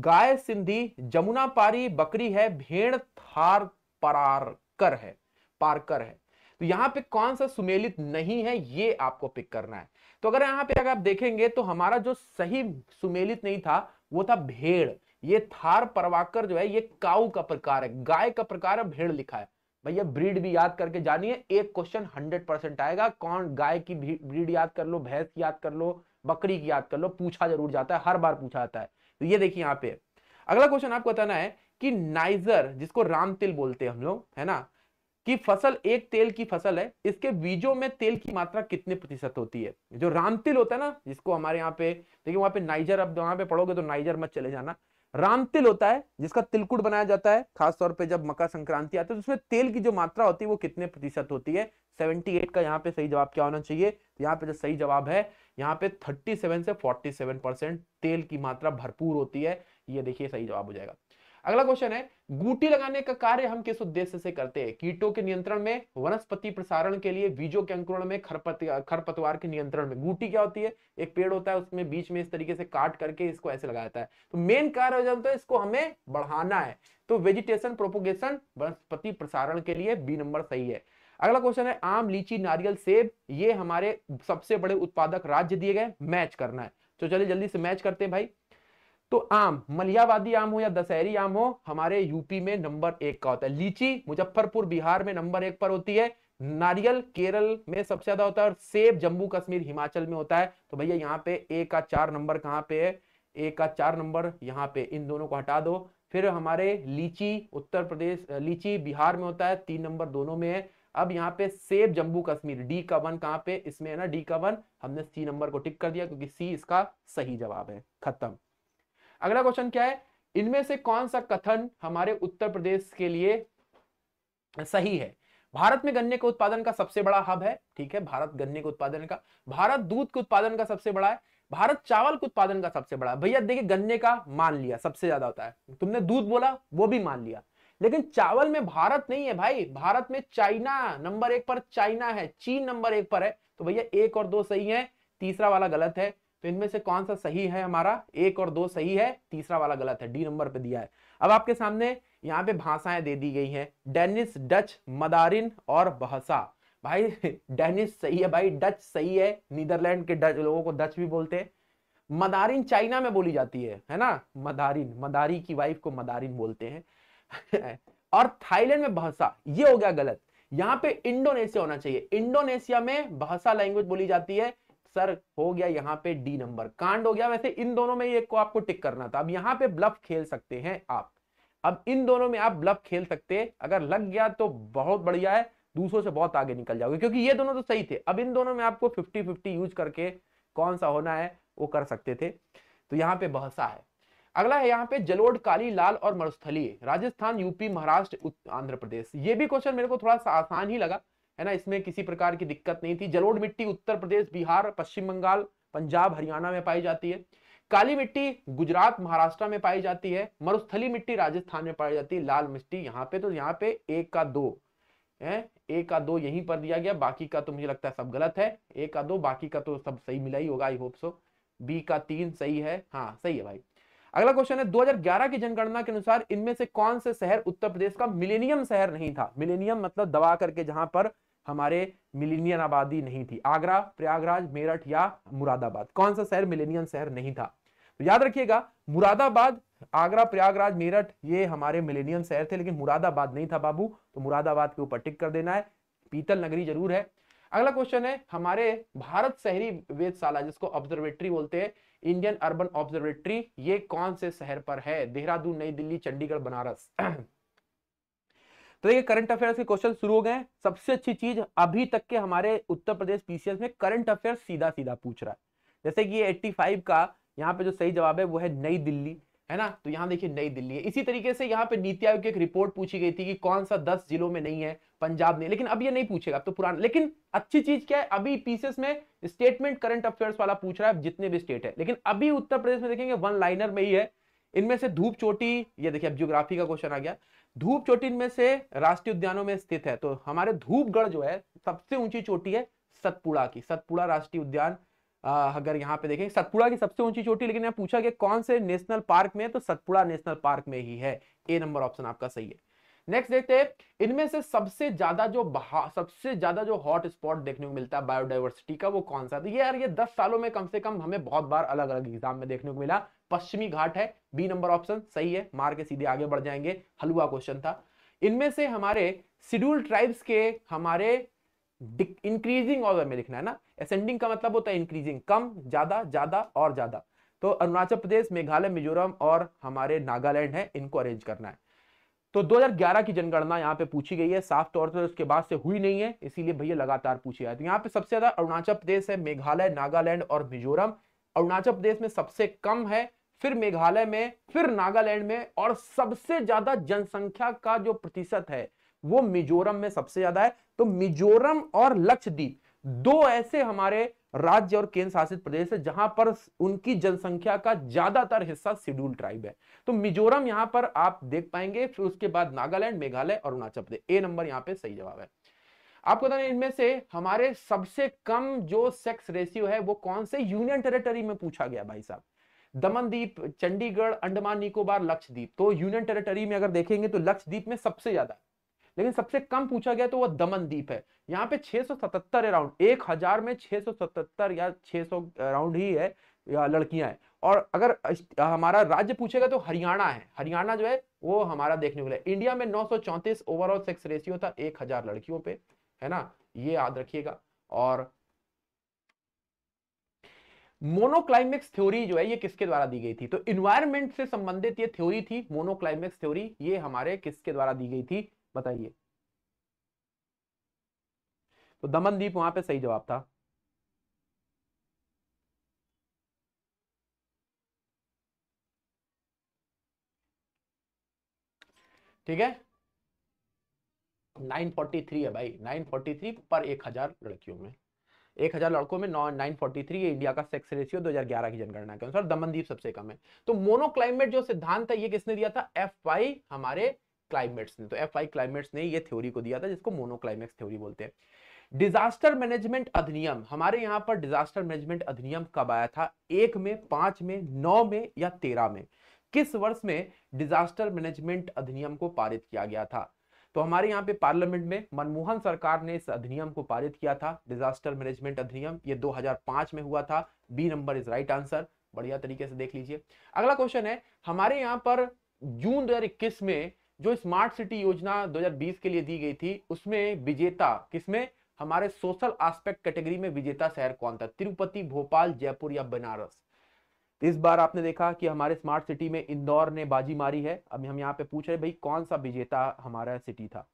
गाय सिंधी जमुना पारी बकरी है भेड़ थार पार कर है पारकर है तो यहां पे कौन सा सुमेलित नहीं है ये आपको पिक करना है तो अगर यहां पे अगर आप देखेंगे तो हमारा जो सही सुमेलित नहीं था वो था भेड़ ये थार परवाकर जो है ये काऊ का प्रकार है गाय का प्रकार है भेड़ लिखा है भैया ब्रीड भी याद करके जानिए एक क्वेश्चन हंड्रेड परसेंट आएगा कौन गाय की ब्रीड याद कर लो भैंस की याद कर लो बकरी की याद कर लो पूछा जरूर जाता है हर बार पूछा जाता है तो ये देखिए यहाँ पे अगला क्वेश्चन आपको बताना है कि नाइजर जिसको रामतिल बोलते हैं हम लोग है ना कि फसल एक तेल की फसल है इसके बीजों में तेल की मात्रा कितने प्रतिशत होती है जो रामतिल होता है ना जिसको हमारे यहाँ पे देखिए वहां पे नाइजर अब वहां पे पढ़ोगे तो नाइजर मत चले जाना रामतिल होता है जिसका तिलकुट बनाया जाता है खासतौर पे जब मकर संक्रांति आती है तो उसमें तेल की जो मात्रा होती है वो कितने प्रतिशत होती है सेवेंटी का यहाँ पे सही जवाब क्या होना चाहिए यहाँ पे जो सही जवाब है यहाँ पे थर्टी से फोर्टी परसेंट तेल की मात्रा भरपूर होती है ये देखिए सही जवाब हो जाएगा अगला क्वेश्चन है गुटी लगाने का कार्य हम किस उद्देश्य से करते हैं कीटों के नियंत्रण में वनस्पति प्रसारण के लिए बीजों के अंकुरण में खरपत खरपतवार के नियंत्रण में गुटी क्या होती है एक पेड़ होता है उसमें बीच में इस तरीके से काट करके इसको ऐसे लगाया जाता है तो मेन कार्य जो जाता है इसको हमें बढ़ाना है तो वेजिटेशन प्रोपोगेशन वनस्पति प्रसारण के लिए बी नंबर सही है अगला क्वेश्चन है आम लीची नारियल सेब ये हमारे सबसे बड़े उत्पादक राज्य दिए गए मैच करना है तो चलिए जल्दी से मैच करते हैं भाई तो आम मलियावादी आम हो या दशहरी आम हो हमारे यूपी में नंबर एक का होता है लीची मुजफ्फरपुर बिहार में नंबर एक पर होती है नारियल केरल में सबसे ज्यादा होता है और सेब जम्मू कश्मीर हिमाचल में होता है तो भैया यहाँ पे ए का चार नंबर कहाँ पे है ए का चार नंबर यहाँ पे इन दोनों को हटा दो फिर हमारे लीची उत्तर प्रदेश लीची बिहार में होता है तीन नंबर दोनों में है अब यहाँ पे सेब जम्मू कश्मीर डी का वन कहाँ पे इसमें है ना डी का वन हमने सी नंबर को टिक कर दिया क्योंकि सी इसका सही जवाब है खत्म अगला क्वेश्चन क्या है इनमें से कौन सा कथन हमारे उत्तर प्रदेश के लिए सही है भारत में गन्ने के उत्पादन का सबसे बड़ा हब है ठीक है भारत गन्ने के उत्पादन का भारत दूध के उत्पादन का सबसे बड़ा है भारत चावल के उत्पादन का सबसे बड़ा भैया देखिए गन्ने का मान लिया सबसे ज्यादा होता है तुमने दूध बोला वो भी मान लिया लेकिन चावल में भारत नहीं है भाई भारत में चाइना नंबर एक पर चाइना है चीन नंबर एक पर है तो भैया एक और दो सही है तीसरा वाला गलत है तो इनमें से कौन सा सही है हमारा एक और दो सही है तीसरा वाला गलत है डी नंबर पे दिया है अब आपके सामने यहाँ पे भाषाएं दे दी गई हैं डेनिस डच मदारिन और बहसा भाई डेनिस सही है भाई डच सही है नीदरलैंड के डच लोगों को डच भी बोलते हैं मदारिन चाइना में बोली जाती है है ना मदारिन मदारी की वाइफ को मदारिन बोलते हैं और थाईलैंड में बहसा ये हो गया गलत यहाँ पे इंडोनेशिया होना चाहिए इंडोनेशिया में बहसा लैंग्वेज बोली जाती है सर हो गया यहाँ पे डी नंबर कांड हो गया वैसे इन दोनों में एक को आपको टिक करना था अब यहाँ पे ब्लफ खेल सकते हैं आप अब इन दोनों में आप ब्लफ खेल सकते हैं अगर लग गया तो बहुत बढ़िया है दूसरों से बहुत आगे निकल जाओगे क्योंकि ये दोनों तो सही थे अब इन दोनों में आपको फिफ्टी फिफ्टी यूज करके कौन सा होना है वो कर सकते थे तो यहाँ पे बहसा है अगला है यहाँ पे जलोड काली लाल और मरुस्थलीय राजस्थान यूपी महाराष्ट्र आंध्र प्रदेश ये भी क्वेश्चन मेरे को थोड़ा सा आसान ही लगा है ना इसमें किसी प्रकार की दिक्कत नहीं थी जलोढ़ मिट्टी उत्तर प्रदेश बिहार पश्चिम बंगाल पंजाब हरियाणा में पाई जाती है काली मिट्टी गुजरात महाराष्ट्र में पाई जाती है मरुस्थली मिट्टी राजस्थान में पाई जाती है लाल मिट्टी यहाँ पे तो यहाँ पे एक का दो है एक का दो यहीं पर दिया गया बाकी का तो मुझे लगता है सब गलत है एक का दो बाकी का तो सब सही मिला ही होगा आई होप सो बी का तीन सही है हाँ सही है भाई अगला क्वेश्चन है 2011 की जनगणना के अनुसार इनमें से कौन से शहर उत्तर प्रदेश का मिलेनियम शहर नहीं था मिलेनियम मतलब दबा करके जहां पर हमारे मिलेनियन आबादी नहीं थी आगरा प्रयागराज मेरठ या मुरादाबाद कौन सा शहर मिलेनियन शहर नहीं था तो याद रखिएगा मुरादाबाद आगरा प्रयागराज मेरठ ये हमारे मिलेनियन शहर थे लेकिन मुरादाबाद नहीं था बाबू तो मुरादाबाद के ऊपर टिक कर देना है पीतल नगरी जरूर है अगला क्वेश्चन है हमारे भारत शहरी वेदशाला जिसको ऑब्जर्वेटरी बोलते हैं इंडियन अर्बन ऑब्जर्वेटरी ये कौन से शहर पर है देहरादून नई दिल्ली चंडीगढ़ बनारस तो देखिए करंट अफेयर्स के क्वेश्चन शुरू हो गए सबसे अच्छी चीज अभी तक के हमारे उत्तर प्रदेश पीसीएस में करंट अफेयर सीधा सीधा पूछ रहा है जैसे कि ये 85 का यहाँ पे जो सही जवाब है वो है नई दिल्ली है ना तो यहाँ देखिए नई दिल्ली है इसी तरीके से यहाँ पे नीति आयोग की एक रिपोर्ट पूछी गई थी कि कौन सा दस जिलों में नहीं है पंजाब नहीं लेकिन अब ये नहीं पूछेगा अब तो पुराना लेकिन अच्छी चीज क्या है अभी पीसीएस में स्टेटमेंट करंट अफेयर्स वाला पूछ रहा है जितने भी स्टेट है लेकिन अभी उत्तर प्रदेश में देखेंगे वन लाइनर में ही है इनमें से धूप चोटी ये देखिए अब जियोग्राफी का क्वेश्चन आ गया धूप चोटी में से राष्ट्रीय उद्यानों में स्थित है तो हमारे धूपगढ़ जो है सबसे ऊंची चोटी है सतपुड़ा की सतपुड़ा राष्ट्रीय उद्यान अगर यहाँ पे देखें सतपुड़ा की सबसे ऊंची चोटी लेकिन यहाँ पूछा गया कौन से नेशनल पार्क में तो सतपुड़ा नेशनल पार्क में ही है ए नंबर ऑप्शन आपका सही है नेक्स्ट देखते हैं इनमें से सबसे ज्यादा जो सबसे ज्यादा जो हॉट स्पॉट देखने को मिलता है बायोडाइवर्सिटी का वो कौन सा तो ये यार ये दस सालों में कम से कम हमें बहुत बार अलग अलग एग्जाम में देखने को मिला पश्चिमी घाट है बी नंबर ऑप्शन सही है मार के सीधे आगे बढ़ जाएंगे हलवा क्वेश्चन था इनमें से हमारे शेड्यूल ट्राइब्स के हमारे इंक्रीजिंग ऑर्डर में लिखना है ना असेंडिंग का मतलब होता है इंक्रीजिंग कम ज्यादा ज्यादा और ज्यादा तो अरुणाचल प्रदेश मेघालय मिजोरम और हमारे नागालैंड है इनको अरेंज करना है तो 2011 की जनगणना यहाँ पे पूछी गई है साफ तौर पर उसके बाद से हुई नहीं है इसीलिए भैया लगातार पूछी है तो यहाँ पे सबसे ज्यादा अरुणाचल प्रदेश है मेघालय नागालैंड और मिजोरम अरुणाचल प्रदेश में सबसे कम है फिर मेघालय में फिर नागालैंड में और सबसे ज्यादा जनसंख्या का जो प्रतिशत है वो मिजोरम में सबसे ज्यादा है तो मिजोरम और लक्षद्वीप दो ऐसे हमारे राज्य और केंद्र शासित प्रदेश है जहां पर उनकी जनसंख्या का ज्यादातर हिस्सा शेड्यूल ट्राइब है तो मिजोरम यहां पर आप देख पाएंगे फिर उसके बाद नागालैंड मेघालय और अरुणाचल प्रदेश ए नंबर यहां पे सही जवाब है आपको बताने इनमें से हमारे सबसे कम जो सेक्स रेशियो है वो कौन से यूनियन टेरिटरी में पूछा गया भाई साहब दमनदीप चंडीगढ़ अंडमान निकोबार लक्षद्वीप तो यूनियन टेरिटरी में अगर देखेंगे तो लक्षद्वीप में सबसे ज्यादा लेकिन सबसे कम पूछा गया तो वह दमनदीप है यहाँ पे 677 अराउंड एक हजार में 677 या 600 अराउंड ही है या लड़कियां हैं और अगर हमारा राज्य पूछेगा तो हरियाणा है हरियाणा जो है वो हमारा देखने को मिला इंडिया में नौ ओवरऑल सेक्स रेशियो था एक हजार लड़कियों पे है ना ये याद रखिएगा और मोनोक्लाइमेक्स थ्योरी जो है ये किसके द्वारा दी गई थी तो इन्वायरमेंट से संबंधित ये थ्योरी थी मोनोक्लाइमेक्स थ्योरी ये हमारे किसके द्वारा दी गई थी बताइए तो दमन द्वीप वहां पे सही जवाब था ठीक है 943 है भाई 943 पर 1000 लड़कियों में 1000 लड़कों में 943 ये इंडिया का सेक्स रेशियो 2011 की जनगणना के अनुसार दमनदीप सबसे कम है तो मोनोक्लाइमेट जो सिद्धांत है ये किसने दिया था एफ वाई हमारे क्लाइमेट्स ने तो एफ आई क्लाइमेट्स ने ये थ्योरी को दिया था जिसको मोनोक्लाइमेक्स थ्योरी बोलते हैं डिजास्टर मैनेजमेंट अधिनियम हमारे यहाँ पर डिजास्टर मैनेजमेंट अधिनियम कब आया था एक में पांच में नौ में या तेरह में किस वर्ष में डिजास्टर मैनेजमेंट अधिनियम को पारित किया गया था तो हमारे यहाँ पे पार्लियामेंट में मनमोहन सरकार ने इस अधिनियम को पारित किया था डिजास्टर मैनेजमेंट अधिनियम ये 2005 में हुआ था B number is right answer बढ़िया तरीके से देख लीजिए अगला क्वेश्चन है हमारे यहाँ पर जून दो में जो स्मार्ट सिटी योजना 2020 के लिए दी गई थी उसमें विजेता किसमें हमारे सोशल आस्पेक्ट कैटेगरी में विजेता शहर कौन था तिरुपति भोपाल जयपुर या बनारस इस बार आपने देखा कि हमारे स्मार्ट सिटी में इंदौर ने बाजी मारी है अभी हम यहाँ पे पूछ रहे भाई कौन सा विजेता हमारा सिटी था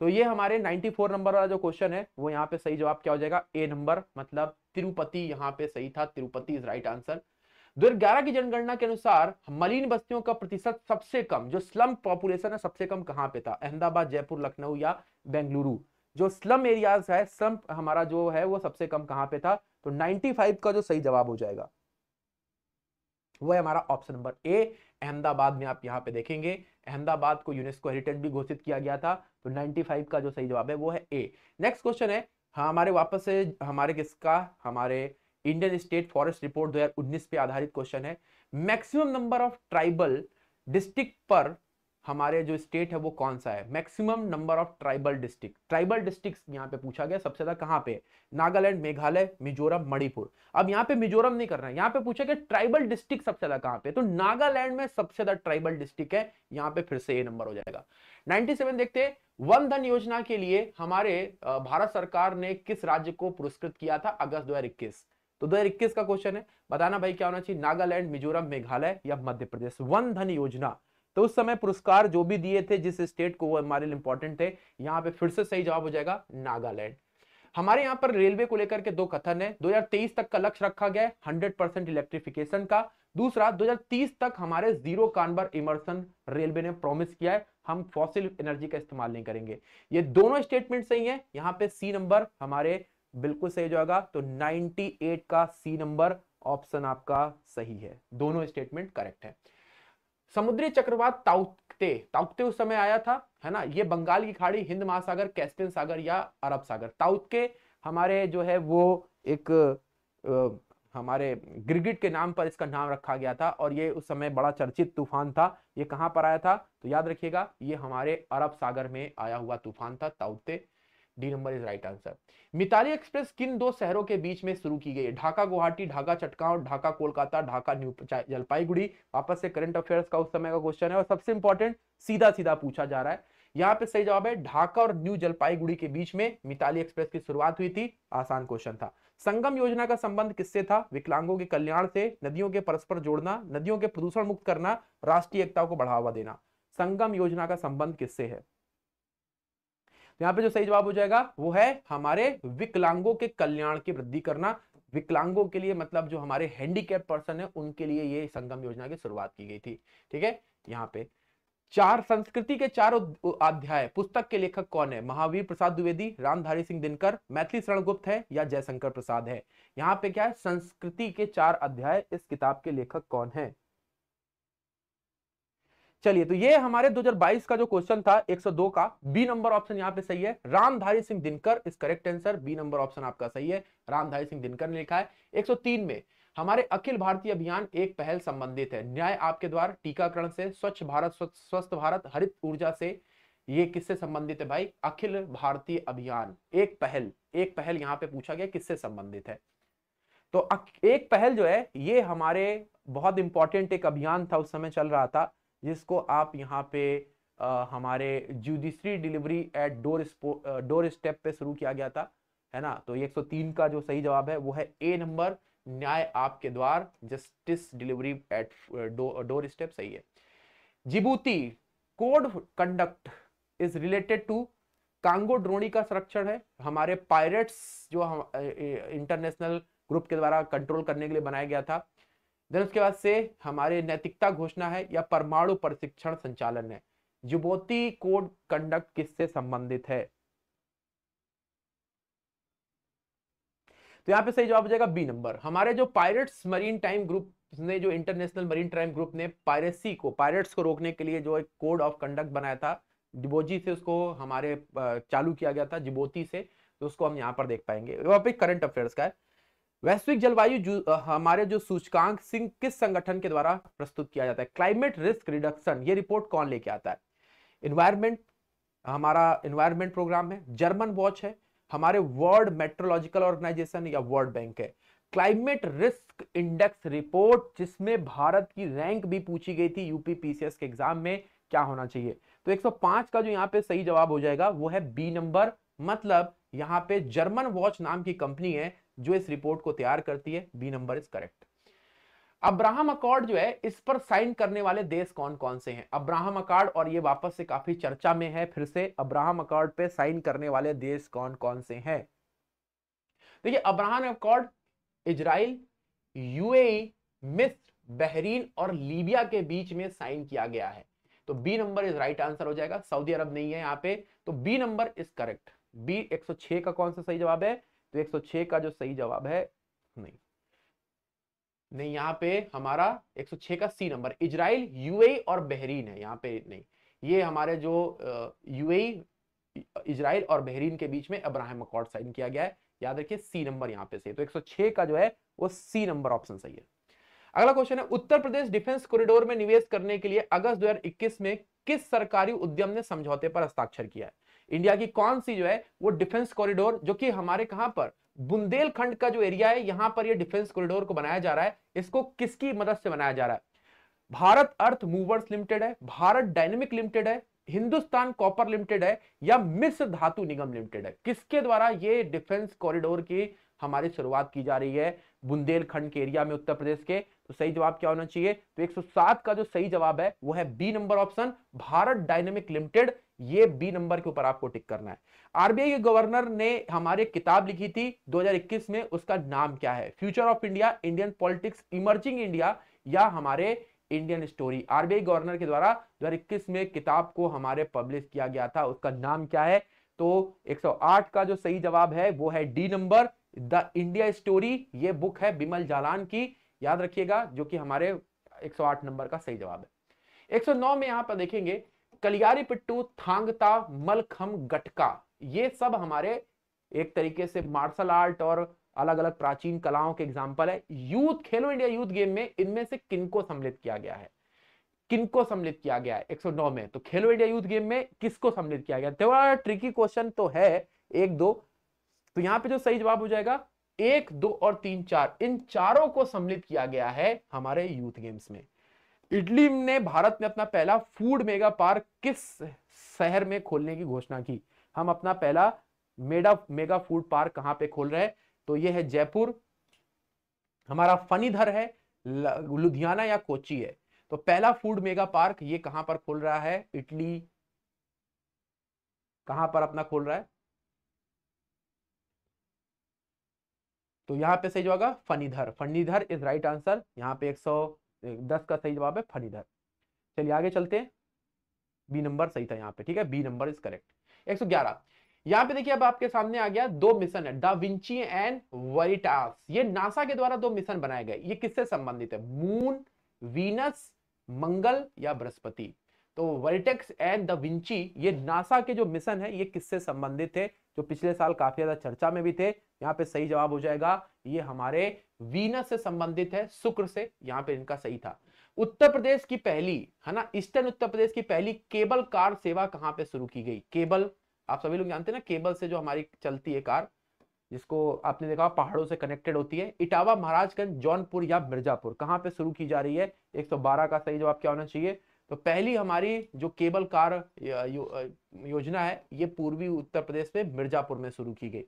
तो ये हमारे 94 नंबर वाला जो क्वेश्चन है वो यहाँ पे सही जवाब क्या हो जाएगा ए नंबर मतलब तिरुपति यहाँ पे सही था तिरुपति इज राइट आंसर दो ग्यारह की जनगणना के अनुसार मलिन बस्तियों का प्रतिशत सबसे कम जो स्लम पॉपुलेशन है सबसे कम कहाँ पे था अहमदाबाद जयपुर लखनऊ या बेंगलुरु जो स्लम एरियाज है स्लम हमारा जो है वो सबसे कम कहाँ पे था तो 95 का जो सही जवाब हो जाएगा वो है हमारा ऑप्शन नंबर ए अहमदाबाद में आप यहाँ पे देखेंगे अहमदाबाद को यूनेस्को हेरिटेज भी घोषित किया गया था तो 95 का जो सही जवाब है वो है ए नेक्स्ट क्वेश्चन है हाँ, हमारे वापस से हमारे किसका हमारे इंडियन स्टेट फॉरेस्ट रिपोर्ट 2019 पे आधारित क्वेश्चन है maximum number of tribal district पर हमारे जो स्टेट है वो कौन सा है maximum number of tribal district tribal district यहाँ पे पूछा गया सबसे ज्यादा कहाँ पे नागालैंड मेघालय मिजोरम मणिपुर अब यहाँ पे मिजोरम नहीं करना हैं यहाँ पे पूछा गया ट्राइबल डिस्ट्रिक्ट सबसे ज्यादा कहाँ पे तो नागालैंड में सबसे ज्यादा ट्राइबल डिस्ट्रिक्ट है यहाँ पे फिर से ए नंबर हो जाएगा नाइनटी देखते वन धन योजना के लिए हमारे भारत सरकार ने किस राज्य को पुरस्कृत किया था अगस्त दो तो 2021 का क्वेश्चन है बताना भाई क्या होना चाहिए नागालैंड मिजोरम मेघालय या मध्य प्रदेश वन धन योजना तो उस समय पुरस्कार जो भी दिए थे जिस स्टेट को वो हमारे लिए इंपॉर्टेंट थे यहाँ पे फिर से सही जवाब हो जाएगा नागालैंड हमारे यहाँ पर रेलवे को लेकर के दो कथन है 2023 तक का लक्ष्य रखा गया है 100 इलेक्ट्रिफिकेशन का दूसरा 2030 तक हमारे जीरो कार्बन इमर्सन रेलवे ने प्रॉमिस किया है हम फॉसिल एनर्जी का इस्तेमाल नहीं करेंगे ये दोनों स्टेटमेंट सही है यहाँ पे सी नंबर हमारे बिल्कुल सही जाएगा तो 98 का सी नंबर ऑप्शन आपका सही है दोनों स्टेटमेंट करेक्ट है समुद्री चक्रवात ताउते ताउते उस समय आया था है ना ये बंगाल की खाड़ी हिंद महासागर कैस्पियन सागर या अरब सागर ताउत के हमारे जो है वो एक आ, हमारे ग्रिगिट के नाम पर इसका नाम रखा गया था और ये उस समय बड़ा चर्चित तूफान था ये कहां पर आया था तो याद रखिएगा ये हमारे अरब सागर में आया हुआ तूफान था ताउते D number is right answer Mitali express किन दो शहरों के बीच में शुरू की गई है ढाका गुवाहाटी ढाका चटगांव ढाका कोलकाता ढाका न्यू जलपाईगुड़ी वापस से करंट अफेयर्स का उस समय का क्वेश्चन है और सबसे इंपॉर्टेंट सीधा सीधा पूछा जा रहा है यहाँ पे सही जवाब है ढाका और न्यू जलपाईगुड़ी के बीच में मिताली एक्सप्रेस की शुरुआत हुई थी आसान क्वेश्चन था संगम योजना का संबंध किससे था विकलांगों के कल्याण से नदियों के परस्पर जोड़ना नदियों के प्रदूषण मुक्त करना राष्ट्रीय एकता को बढ़ावा देना संगम योजना का संबंध किससे है यहाँ पे जो सही जवाब हो जाएगा वो है हमारे विकलांगों के कल्याण की वृद्धि करना विकलांगों के लिए मतलब जो हमारे हैंडीकैप पर्सन है उनके लिए ये संगम योजना की शुरुआत की गई थी ठीक है यहाँ पे चार संस्कृति के चार अध्याय पुस्तक के लेखक कौन है महावीर प्रसाद द्विवेदी रामधारी सिंह दिनकर मैथिली शरण गुप्त है या जयशंकर प्रसाद है यहाँ पे क्या है संस्कृति के चार अध्याय इस किताब के लेखक कौन है चलिए तो ये हमारे 2022 का जो क्वेश्चन था 102 का बी नंबर ऑप्शन यहाँ पे सही है Ramdhari Singh Dinkar is correct answer B number option आपका सही है रामधारी सिंह दिनकर ने लिखा है 103 में हमारे अखिल भारतीय अभियान एक पहल संबंधित है न्याय आपके द्वार टीकाकरण से स्वच्छ भारत स्वस्थ भारत हरित ऊर्जा से ये किससे संबंधित है भाई अखिल भारतीय अभियान एक पहल एक पहल यहाँ पे पूछा गया किससे संबंधित है तो एक पहल जो है ये हमारे बहुत इंपॉर्टेंट एक अभियान था उस समय चल रहा था जिसको आप यहाँ पे आ, हमारे judiciary delivery at door door step पे शुरू किया गया था है ना तो 103 का जो सही जवाब है वो है ए नंबर न्याय आपके द्वार justice delivery at door step सही है Djibouti code conduct is related to कांगो ड्रोनी का संरक्षण है हमारे पायरेट्स जो हम इंटरनेशनल ग्रुप के द्वारा कंट्रोल करने के लिए बनाया गया था देन उसके बाद से हमारे नैतिकता घोषणा है या परमाणु प्रशिक्षण संचालन है जुबोती कोड कंडक्ट किससे संबंधित है तो यहाँ पे सही जवाब हो जाएगा बी नंबर हमारे जो पायरेट्स मरीन टाइम ग्रुप ने जो इंटरनेशनल मरीन टाइम ग्रुप ने पायरेसी को पायरेट्स को रोकने के लिए जो एक कोड ऑफ कंडक्ट बनाया था जिबोजी से उसको हमारे चालू किया गया था जिबोती से तो उसको हम यहाँ पर देख पाएंगे पे करंट अफेयर्स का है वैश्विक जलवायु हमारे जो सूचकांक सिंह किस संगठन के द्वारा प्रस्तुत किया जाता है क्लाइमेट रिस्क रिडक्शन ये रिपोर्ट कौन लेके आता है इन्वायरमेंट हमारा इन्वायरमेंट प्रोग्राम है जर्मन वॉच है हमारे वर्ल्ड मेट्रोलॉजिकल ऑर्गेनाइजेशन या वर्ल्ड बैंक है क्लाइमेट रिस्क इंडेक्स रिपोर्ट जिसमें भारत की रैंक भी पूछी गई थी यूपी पीसीएस के एग्जाम में क्या होना चाहिए तो 105 का जो यहाँ पे सही जवाब हो जाएगा वो है बी नंबर मतलब यहाँ पे जर्मन वॉच नाम की कंपनी है जो इस रिपोर्ट को तैयार करती है B number is correct Abraham accord जो है इस पर साइन करने वाले देश कौन कौन से हैं अब्राहम अकॉर्ड और ये वापस से काफी चर्चा में है फिर से अब्राहम अकॉर्ड पे साइन करने वाले देश कौन कौन से हैं देखिए अब्राहम अकॉर्ड इजराइल यूएई मिस्र बहरीन और लीबिया के बीच में साइन किया गया है तो B number is right answer हो जाएगा सऊदी अरब नहीं है यहां पे तो B number is correct B 106 का कौन सा सही जवाब है तो 106 का जो सही जवाब है नहीं नहीं यहाँ पे हमारा 106 का सी नंबर इजराइल यूएई और बहरीन है यहाँ पे नहीं ये हमारे जो यूएई इजराइल और बहरीन के बीच में अब्राहम अकॉर्ड साइन किया गया है याद रखिए सी नंबर यहाँ पे सही तो 106 का जो है वो सी नंबर ऑप्शन सही है अगला क्वेश्चन है उत्तर प्रदेश डिफेंस कॉरिडोर में निवेश करने के लिए अगस्त दो में किस सरकारी उद्यम ने समझौते पर हस्ताक्षर किया है इंडिया की कौन सी जो है वो डिफेंस कॉरिडोर जो कि हमारे कहां पर बुंदेलखंड का जो एरिया है यहां पर ये डिफेंस कॉरिडोर को बनाया जा रहा है इसको किसकी मदद से बनाया जा रहा है भारत अर्थ मूवर्स लिमिटेड है भारत डायनेमिक लिमिटेड है हिंदुस्तान कॉपर लिमिटेड है या मिस धातु निगम लिमिटेड है किसके द्वारा ये डिफेंस कॉरिडोर की हमारी शुरुआत की जा रही है बुंदेलखंड के एरिया में उत्तर प्रदेश के तो सही जवाब क्या होना चाहिए तो 107 का जो सही जवाब है वो है B number option Bharat dynamic limited ये बी नंबर के ऊपर आपको टिक करना है आरबीआई के गवर्नर ने हमारे किताब लिखी थी 2021 में उसका नाम क्या है future of India Indian politics emerging India या हमारे इंडियन स्टोरी आरबीआई गवर्नर के द्वारा 2021 में किताब को हमारे पब्लिश किया गया था उसका नाम क्या है तो 108 का जो सही जवाब है वो है D number the India story ये बुक है बिमल जालान की याद रखिएगा जो कि हमारे 108 नंबर का सही जवाब है 109 में यहां पर देखेंगे कलियारी पिट्टू थांगता मलखम गटका ये सब हमारे एक तरीके से मार्शल आर्ट और अलग अलग प्राचीन कलाओं के एग्जाम्पल है यूथ खेलो इंडिया यूथ गेम में इनमें से किनको सम्मिलित किया गया है किनको सम्मिलित किया गया है 109 में तो खेलो इंडिया यूथ गेम में किसको सम्मिलित किया गया थोड़ा ट्रिकी क्वेश्चन तो है एक दो तो यहाँ पे जो सही जवाब हो जाएगा एक दो और तीन चार इन चारों को सम्मिलित किया गया है हमारे यूथ गेम्स में इटली ने भारत में अपना पहला फूड मेगा पार्क किस शहर में खोलने की घोषणा की हम अपना पहला मेडा मेगा फूड पार्क कहां पे खोल रहे हैं तो ये है जयपुर हमारा फनीधर है लुधियाना या कोची है तो पहला फूड मेगा पार्क ये कहां पर खोल रहा है इटली कहां पर अपना खोल रहा है तो यहां पे सही जो होगा Phanidhar Phanidhar is right answer यहां पे एक सौ दस का सही जवाब है फनीदर चलिए आगे चलते हैं बी नंबर सही था यहाँ पे ठीक है बी नंबर इज करेक्ट 111 यहाँ पे देखिए अब आपके सामने आ गया दो मिशन है डाविंची एंड वरिटास ये नासा के द्वारा दो मिशन बनाए गए ये किससे संबंधित है मून वीनस मंगल या बृहस्पति तो वर्टेक्स एंड द विंची ये नासा के जो मिशन है ये किससे संबंधित है जो पिछले साल काफी ज्यादा चर्चा में भी थे यहाँ पे सही जवाब हो जाएगा ये हमारे वीनस से संबंधित है शुक्र से यहाँ पे इनका सही था उत्तर प्रदेश की पहली है ना ईस्टर्न उत्तर प्रदेश की पहली केबल कार सेवा कहाँ पे शुरू की गई केबल आप सभी लोग जानते हैं ना केबल से जो हमारी चलती है कार जिसको आपने देखा पहाड़ों से कनेक्टेड होती है इटावा महाराजगंज जौनपुर या मिर्जापुर कहाँ पे शुरू की जा रही है 112 का सही जवाब क्या होना चाहिए तो पहली हमारी जो केबल कार योजना है ये पूर्वी उत्तर प्रदेश में मिर्जापुर में शुरू की गई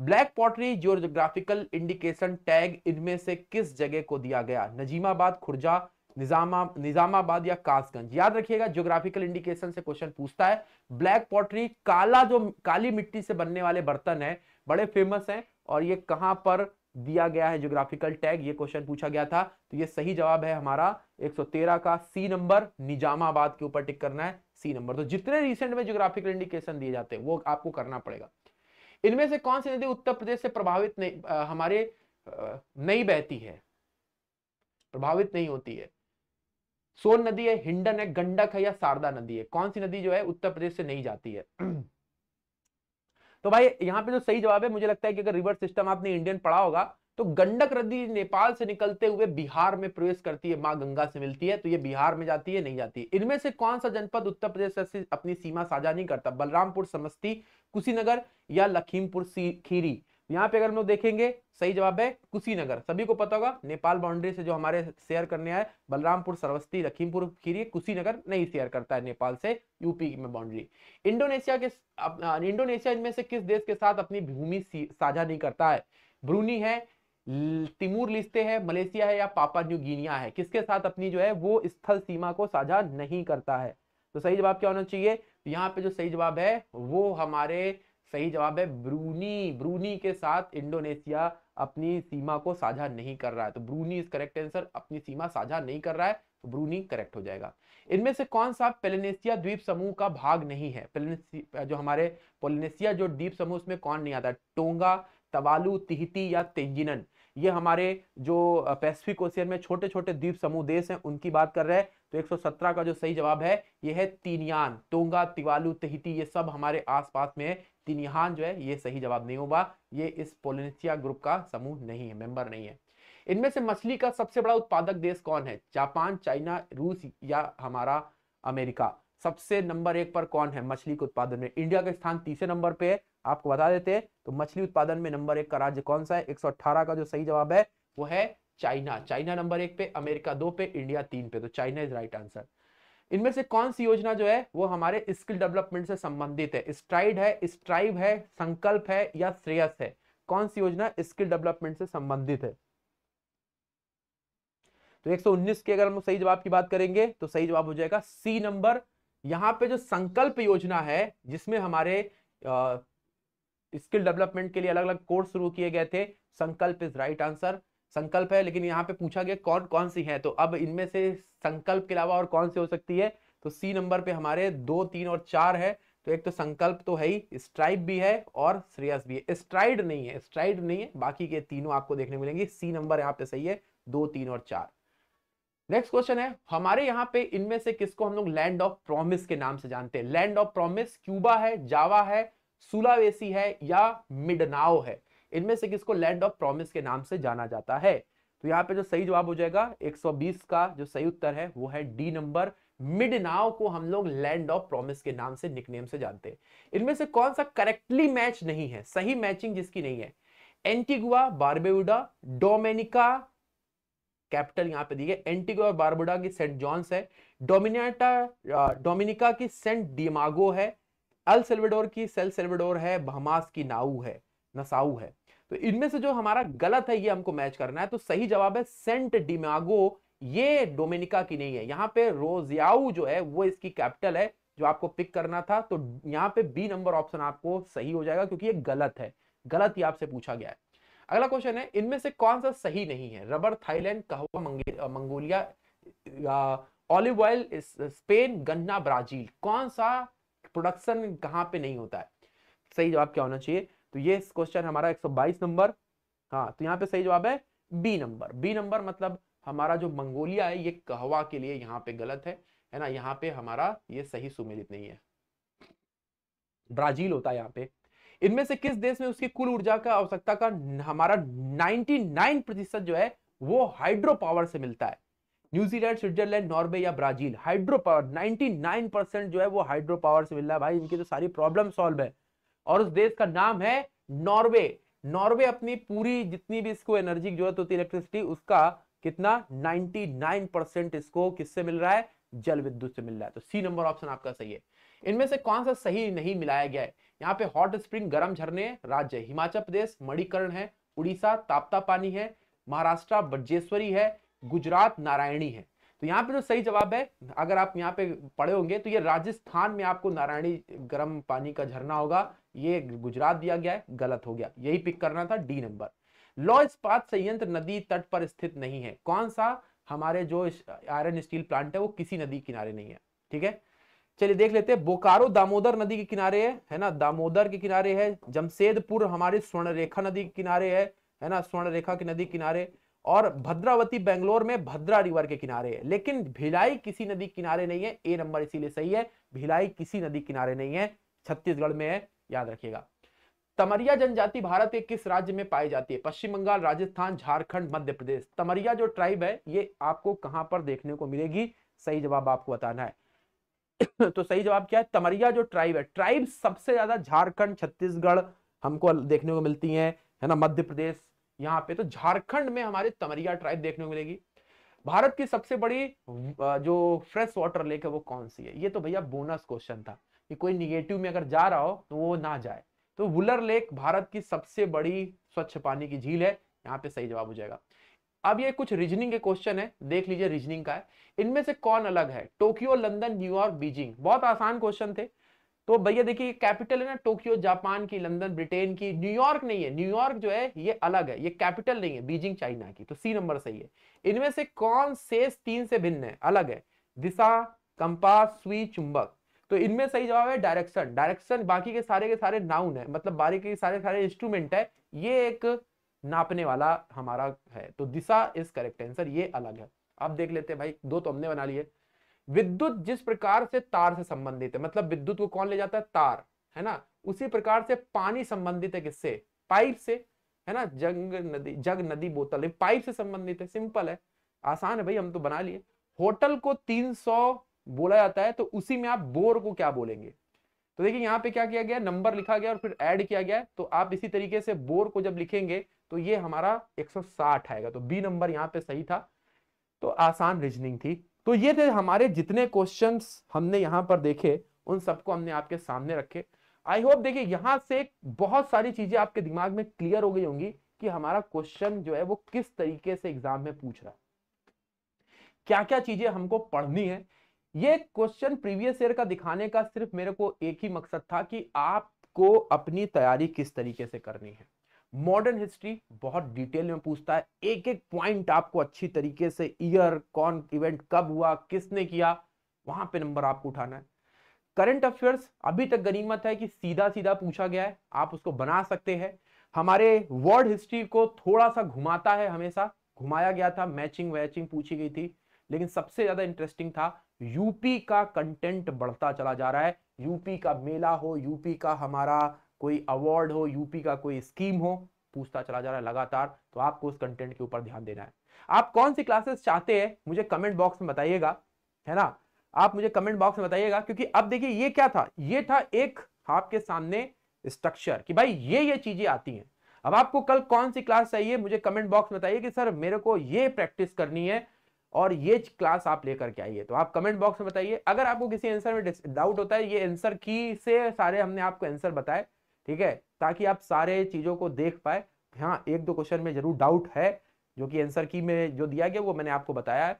black pottery geographical indication tag इनमें से किस जगह को दिया गया नजीमाबाद खुर्जा निजामा निजामाबाद या कासगंज याद रखिएगा ज्योग्राफिकल इंडिकेशन से क्वेश्चन पूछता है ब्लैक पॉटरी काला जो काली मिट्टी से बनने वाले बर्तन है बड़े फेमस है और ये कहां पर दिया गया है ज्योग्राफिकल टैग ये क्वेश्चन पूछा गया था तो ये सही जवाब है हमारा 113 का सी नंबर निजामाबाद के ऊपर टिक करना है सी नंबर तो जितने रिसेंट में ज्योग्राफिकल इंडिकेशन दिए जाते हैं वो आपको करना पड़ेगा इनमें से कौन सी नदी उत्तर प्रदेश से प्रभावित नहीं हमारे नहीं बहती है प्रभावित नहीं होती है सोन नदी है हिंडन है गंडक है या शारदा नदी है कौन सी नदी जो है उत्तर प्रदेश से नहीं जाती है तो भाई यहाँ पे जो सही जवाब है मुझे लगता है कि अगर रिवर सिस्टम आपने इंडियन पढ़ा होगा तो गंडक नदी नेपाल से निकलते हुए बिहार में प्रवेश करती है माँ गंगा से मिलती है तो ये बिहार में जाती है नहीं जाती है इनमें से कौन सा जनपद उत्तर प्रदेश से अपनी सीमा साझा नहीं करता बलरामपुर समस्ती कुशीनगर या लखीमपुर खीरी यहाँ पे अगर हम लोग देखेंगे सही जवाब है कुशीनगर सभी को पता होगा नेपाल बाउंड्री से जो हमारे शेयर करने आए बलरामपुर सरवस्ती लखीमपुर खीरी कुशीनगर नहीं शेयर करता है नेपाल से यूपी में बाउंड्री इंडोनेशिया के इंडोनेशिया इनमें से किस देश के साथ अपनी भूमि साझा नहीं करता है ब्रूनी है तिमूर लिस्ते है मलेशिया है या पापा न्यू गिनिया है किसके साथ अपनी जो है वो स्थल सीमा को साझा नहीं करता है तो सही जवाब क्या होना चाहिए तो यहाँ पे जो सही जवाब है वो हमारे सही जवाब है ब्रूनी ब्रूनी के साथ इंडोनेशिया अपनी सीमा को साझा नहीं कर रहा है तो ब्रूनी इज करेक्ट आंसर अपनी सीमा साझा नहीं कर रहा है तो ब्रूनी करेक्ट हो जाएगा इनमें से कौन सा पेलेनेशिया द्वीप समूह का भाग नहीं है जो हमारे पोलिनेशिया जो द्वीप समूह उसमें कौन नहीं आता टोंगा तवालू तिहती या तेंजिनन ये हमारे जो पैसिफिक ओशियन में छोटे छोटे द्वीप समूह देश हैं उनकी बात कर रहे हैं तो 117 का जो सही जवाब है ये है तीनियान तोंगा तिवालू तिहती ये सब हमारे आसपास में है तीनियान जो है ये सही जवाब नहीं होगा ये इस पोलिनेशिया ग्रुप का समूह नहीं है मेंबर नहीं है इनमें से मछली का सबसे बड़ा उत्पादक देश कौन है जापान चाइना रूस या हमारा अमेरिका सबसे नंबर एक पर कौन है मछली के उत्पादन में इंडिया का स्थान तीसरे नंबर पे है आपको बता देते हैं तो मछली उत्पादन में नंबर एक का राज्य कौन सा है 118 का जो सही जवाब है वो है चाइना चाइना नंबर एक पे अमेरिका दो पे इंडिया तीन पे तो चाइना इज राइट आंसर इनमें से कौन सी योजना जो है वो हमारे स्किल डेवलपमेंट से संबंधित है स्ट्राइड है स्ट्राइव है संकल्प है या श्रेयस है कौन सी योजना स्किल डेवलपमेंट से संबंधित है तो 119 के अगर हम सही जवाब की बात करेंगे तो सही जवाब हो जाएगा सी नंबर यहाँ पे जो संकल्प योजना है जिसमें हमारे स्किल डेवलपमेंट के लिए अलग अलग कोर्स शुरू किए गए थे संकल्प इज राइट आंसर संकल्प है लेकिन यहाँ पे पूछा गया कौन कौन सी है तो अब इनमें से संकल्प के अलावा और कौन सी हो सकती है तो सी नंबर पे हमारे दो तीन और चार है तो एक तो संकल्प तो है ही स्ट्राइप भी है और श्रेयस भी है स्ट्राइड नहीं है स्ट्राइड नहीं है बाकी के तीनों आपको देखने को मिलेंगे सी नंबर यहाँ पे सही है दो तीन और चार नेक्स्ट क्वेश्चन है हमारे यहाँ पे इनमें से किसको हम लोग लैंड ऑफ प्रॉमिस के नाम से जानते हैं लैंड ऑफ प्रॉमिस क्यूबा है जावा है सुलावेसी है या मिडनाओ है इनमें से किसको लैंड ऑफ प्रॉमिस के नाम से जाना जाता है तो यहाँ पे जो सही जवाब हो जाएगा 120 का जो सही उत्तर है वो है डी नंबर मिडनाओ को हम लोग लैंड ऑफ प्रॉमिस के नाम से निकनेम से जानते हैं इनमें से कौन सा करेक्टली मैच नहीं है सही मैचिंग जिसकी नहीं है एंटीगुआ बारबेडा डोमेनिका कैपिटल यहाँ पे दी है एंटीगुआ बारबुडा की सेंट जॉन्स है डोमिनाटा डोमिनिका की सेंट डिमागो है अल सेल्वेडोर की सेल सेल्वेडोर है बहमास की नाऊ है नसाऊ है तो इनमें से जो हमारा गलत है ये हमको मैच करना है तो सही जवाब है सेंट डिमागो ये डोमिनिका की नहीं है यहाँ पे रोजियाऊ जो है वो इसकी कैपिटल है जो आपको पिक करना था तो यहाँ पे बी नंबर ऑप्शन आपको सही हो जाएगा क्योंकि ये गलत है गलत ही आपसे पूछा गया है अगला क्वेश्चन है इनमें से कौन सा सही नहीं है रबर थाईलैंड कहवा मंगोलिया ऑलिव ऑयल स्पेन गन्ना ब्राजील कौन सा प्रोडक्शन कहाँ पे नहीं होता है सही जवाब क्या होना चाहिए तो ये क्वेश्चन हमारा 122 नंबर हाँ तो यहाँ पे सही जवाब है बी नंबर बी नंबर मतलब हमारा जो मंगोलिया है ये कहवा के लिए यहाँ पे गलत है है ना यहाँ पे हमारा ये सही सुमेलित नहीं है ब्राजील होता है यहाँ पे इनमें से किस देश में उसकी कुल ऊर्जा का आवश्यकता का हमारा 99 प्रतिशत जो है वो हाइड्रो पावर से मिलता है न्यूजीलैंड स्विट्जरलैंड नॉर्वे या ब्राजील हाइड्रो पावर 99 परसेंट जो है वो हाइड्रो पावर से मिल रहा है भाई इनकी तो सारी प्रॉब्लम सॉल्व है और उस देश का नाम है नॉर्वे नॉर्वे अपनी पूरी जितनी भी इसको एनर्जी की जरूरत होती है इलेक्ट्रिसिटी उसका कितना 99 परसेंट इसको किससे मिल रहा है जल विद्युत से मिल रहा है तो सी नंबर ऑप्शन आपका सही है इनमें से कौन सा सही नहीं मिलाया गया है यहाँ पे हॉट स्प्रिंग गर्म झरने राज्य हिमाचल प्रदेश मणिकरण है उड़ीसा ताप्ता पानी है महाराष्ट्र बजेश्वरी है गुजरात नारायणी है तो यहाँ पे जो सही जवाब है अगर आप यहाँ पे पढ़े होंगे तो ये राजस्थान में आपको नारायणी गर्म पानी का झरना होगा ये गुजरात दिया गया है गलत हो गया यही पिक करना था डी नंबर लॉ इस्पात संयंत्र नदी तट पर स्थित नहीं है कौन सा हमारे जो आयरन स्टील प्लांट है वो किसी नदी किनारे नहीं है ठीक है चलिए देख लेते हैं बोकारो दामोदर नदी के किनारे है है ना दामोदर के किनारे है जमशेदपुर हमारे स्वर्णरेखा नदी के किनारे है है ना स्वर्णरेखा की नदी किनारे और भद्रावती बेंगलोर में भद्रा रिवर के किनारे है लेकिन भिलाई किसी नदी किनारे नहीं है ए नंबर इसीलिए सही है भिलाई किसी नदी किनारे नहीं है छत्तीसगढ़ में है याद रखिएगा तमरिया जनजाति भारत के किस राज्य में पाई जाती है पश्चिम बंगाल राजस्थान झारखंड मध्य प्रदेश तमरिया जो ट्राइब है ये आपको कहां पर देखने को मिलेगी सही जवाब आपको बताना है तो सही जवाब क्या है तमरिया जो ट्राइब है ट्राइब सबसे ज्यादा झारखंड छत्तीसगढ़ हमको देखने को मिलती है है ना मध्य प्रदेश यहाँ पे तो झारखंड में हमारे तमरिया ट्राइब देखने को मिलेगी भारत की सबसे बड़ी जो फ्रेश वाटर लेक है वो कौन सी है ये तो भैया बोनस क्वेश्चन था कि कोई निगेटिव में अगर जा रहा हो तो वो ना जाए तो वुलर लेक भारत की सबसे बड़ी स्वच्छ पानी की झील है यहाँ पे सही जवाब हो जाएगा अब ये कुछ रीजनिंग के क्वेश्चन है देख लीजिए रीजनिंग का है इनमें से कौन अलग है टोक्यो लंदन न्यूयॉर्क बीजिंग बहुत आसान क्वेश्चन थे तो भैया देखिए कैपिटल है ना टोक्यो जापान की लंदन ब्रिटेन की न्यूयॉर्क नहीं है न्यूयॉर्क जो है ये अलग है ये कैपिटल नहीं है बीजिंग चाइना की तो सी नंबर सही है इनमें से कौन शेष तीन से भिन्न है अलग है दिशा कंपास सुई चुंबक तो इनमें सही जवाब है डायरेक्शन डायरेक्शन बाकी के सारे के सारे नाउन है मतलब बारी के सारे सारे इंस्ट्रूमेंट है ये एक नापने वाला हमारा है तो दिशा इज करेक्ट आंसर ये अलग है अब देख लेते हैं भाई दो तो हमने बना लिए विद्युत जिस प्रकार से तार से संबंधित है मतलब विद्युत को कौन ले जाता है तार है ना उसी प्रकार से पानी संबंधित है किससे पाइप से है ना जग नदी जग नदी बोतल पाइप से संबंधित है सिंपल है आसान है भाई हम तो बना लिए होटल को 300 बोला जाता है तो उसी में आप बोर को क्या बोलेंगे तो देखिए यहाँ पे क्या किया गया नंबर लिखा गया और फिर ऐड किया गया तो आप इसी तरीके से बोर को जब लिखेंगे तो ये हमारा 160 आएगा तो बी नंबर यहाँ पे सही था तो आसान रीजनिंग थी तो ये थे हमारे जितने क्वेश्चन हमने यहाँ पर देखे उन सबको हमने आपके सामने रखे आई होप देखिए यहां से बहुत सारी चीजें आपके दिमाग में क्लियर हो गई होंगी कि हमारा क्वेश्चन जो है वो किस तरीके से एग्जाम में पूछ रहा है क्या क्या चीजें हमको पढ़नी है ये क्वेश्चन प्रीवियस ईयर का दिखाने का सिर्फ मेरे को एक ही मकसद था कि आपको अपनी तैयारी किस तरीके से करनी है मॉडर्न हिस्ट्री बहुत डिटेल में पूछता है एक एक पॉइंट आपको अच्छी तरीके से ईयर कौन इवेंट कब हुआ किसने किया वहां पे नंबर आपको उठाना है करंट अफेयर्स अभी तक गनीमत है कि सीधा सीधा पूछा गया है आप उसको बना सकते हैं हमारे वर्ल्ड हिस्ट्री को थोड़ा सा घुमाता है हमेशा घुमाया गया था मैचिंग वैचिंग पूछी गई थी लेकिन सबसे ज्यादा इंटरेस्टिंग था यूपी का कंटेंट बढ़ता चला जा रहा है यूपी का मेला हो यूपी का हमारा कोई अवार्ड हो यूपी का कोई स्कीम हो पूछता चला जा रहा है लगातार तो आपको उस कंटेंट के ऊपर ध्यान देना है आप कौन सी क्लासेस चाहते हैं मुझे कमेंट बॉक्स में बताइएगा है ना आप मुझे कमेंट बॉक्स में बताइएगा क्योंकि अब देखिए ये क्या था ये था एक आपके सामने स्ट्रक्चर कि भाई ये ये चीजें आती हैं अब आपको कल कौन सी क्लास चाहिए मुझे कमेंट बॉक्स में बताइए कि सर मेरे को ये प्रैक्टिस करनी है और ये क्लास आप लेकर के आइए तो आप कमेंट बॉक्स में बताइए अगर आपको किसी आंसर में डाउट होता है ये आंसर की से सारे हमने आपको आंसर बताए ठीक है ताकि आप सारे चीज़ों को देख पाए हाँ एक दो क्वेश्चन में जरूर डाउट है जो कि आंसर की में जो दिया गया वो मैंने आपको बताया है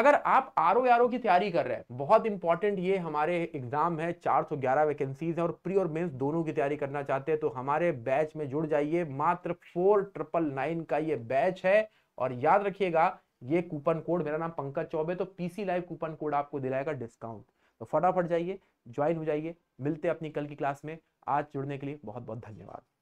अगर आप आर ओ की तैयारी कर रहे हैं बहुत इंपॉर्टेंट ये हमारे एग्जाम है 411 वैकेंसीज हैं और प्री और मेंस दोनों की तैयारी करना चाहते हैं तो हमारे बैच में जुड़ जाइए मात्र फोर ट्रिपल नाइन का ये बैच है और याद रखिएगा ये कूपन कोड मेरा नाम पंकज चौबे तो पीसी लाइव कूपन कोड आपको दिलाएगा डिस्काउंट तो फटाफट जाइए ज्वाइन हो जाइए मिलते अपनी कल की क्लास में आज जुड़ने के लिए बहुत बहुत धन्यवाद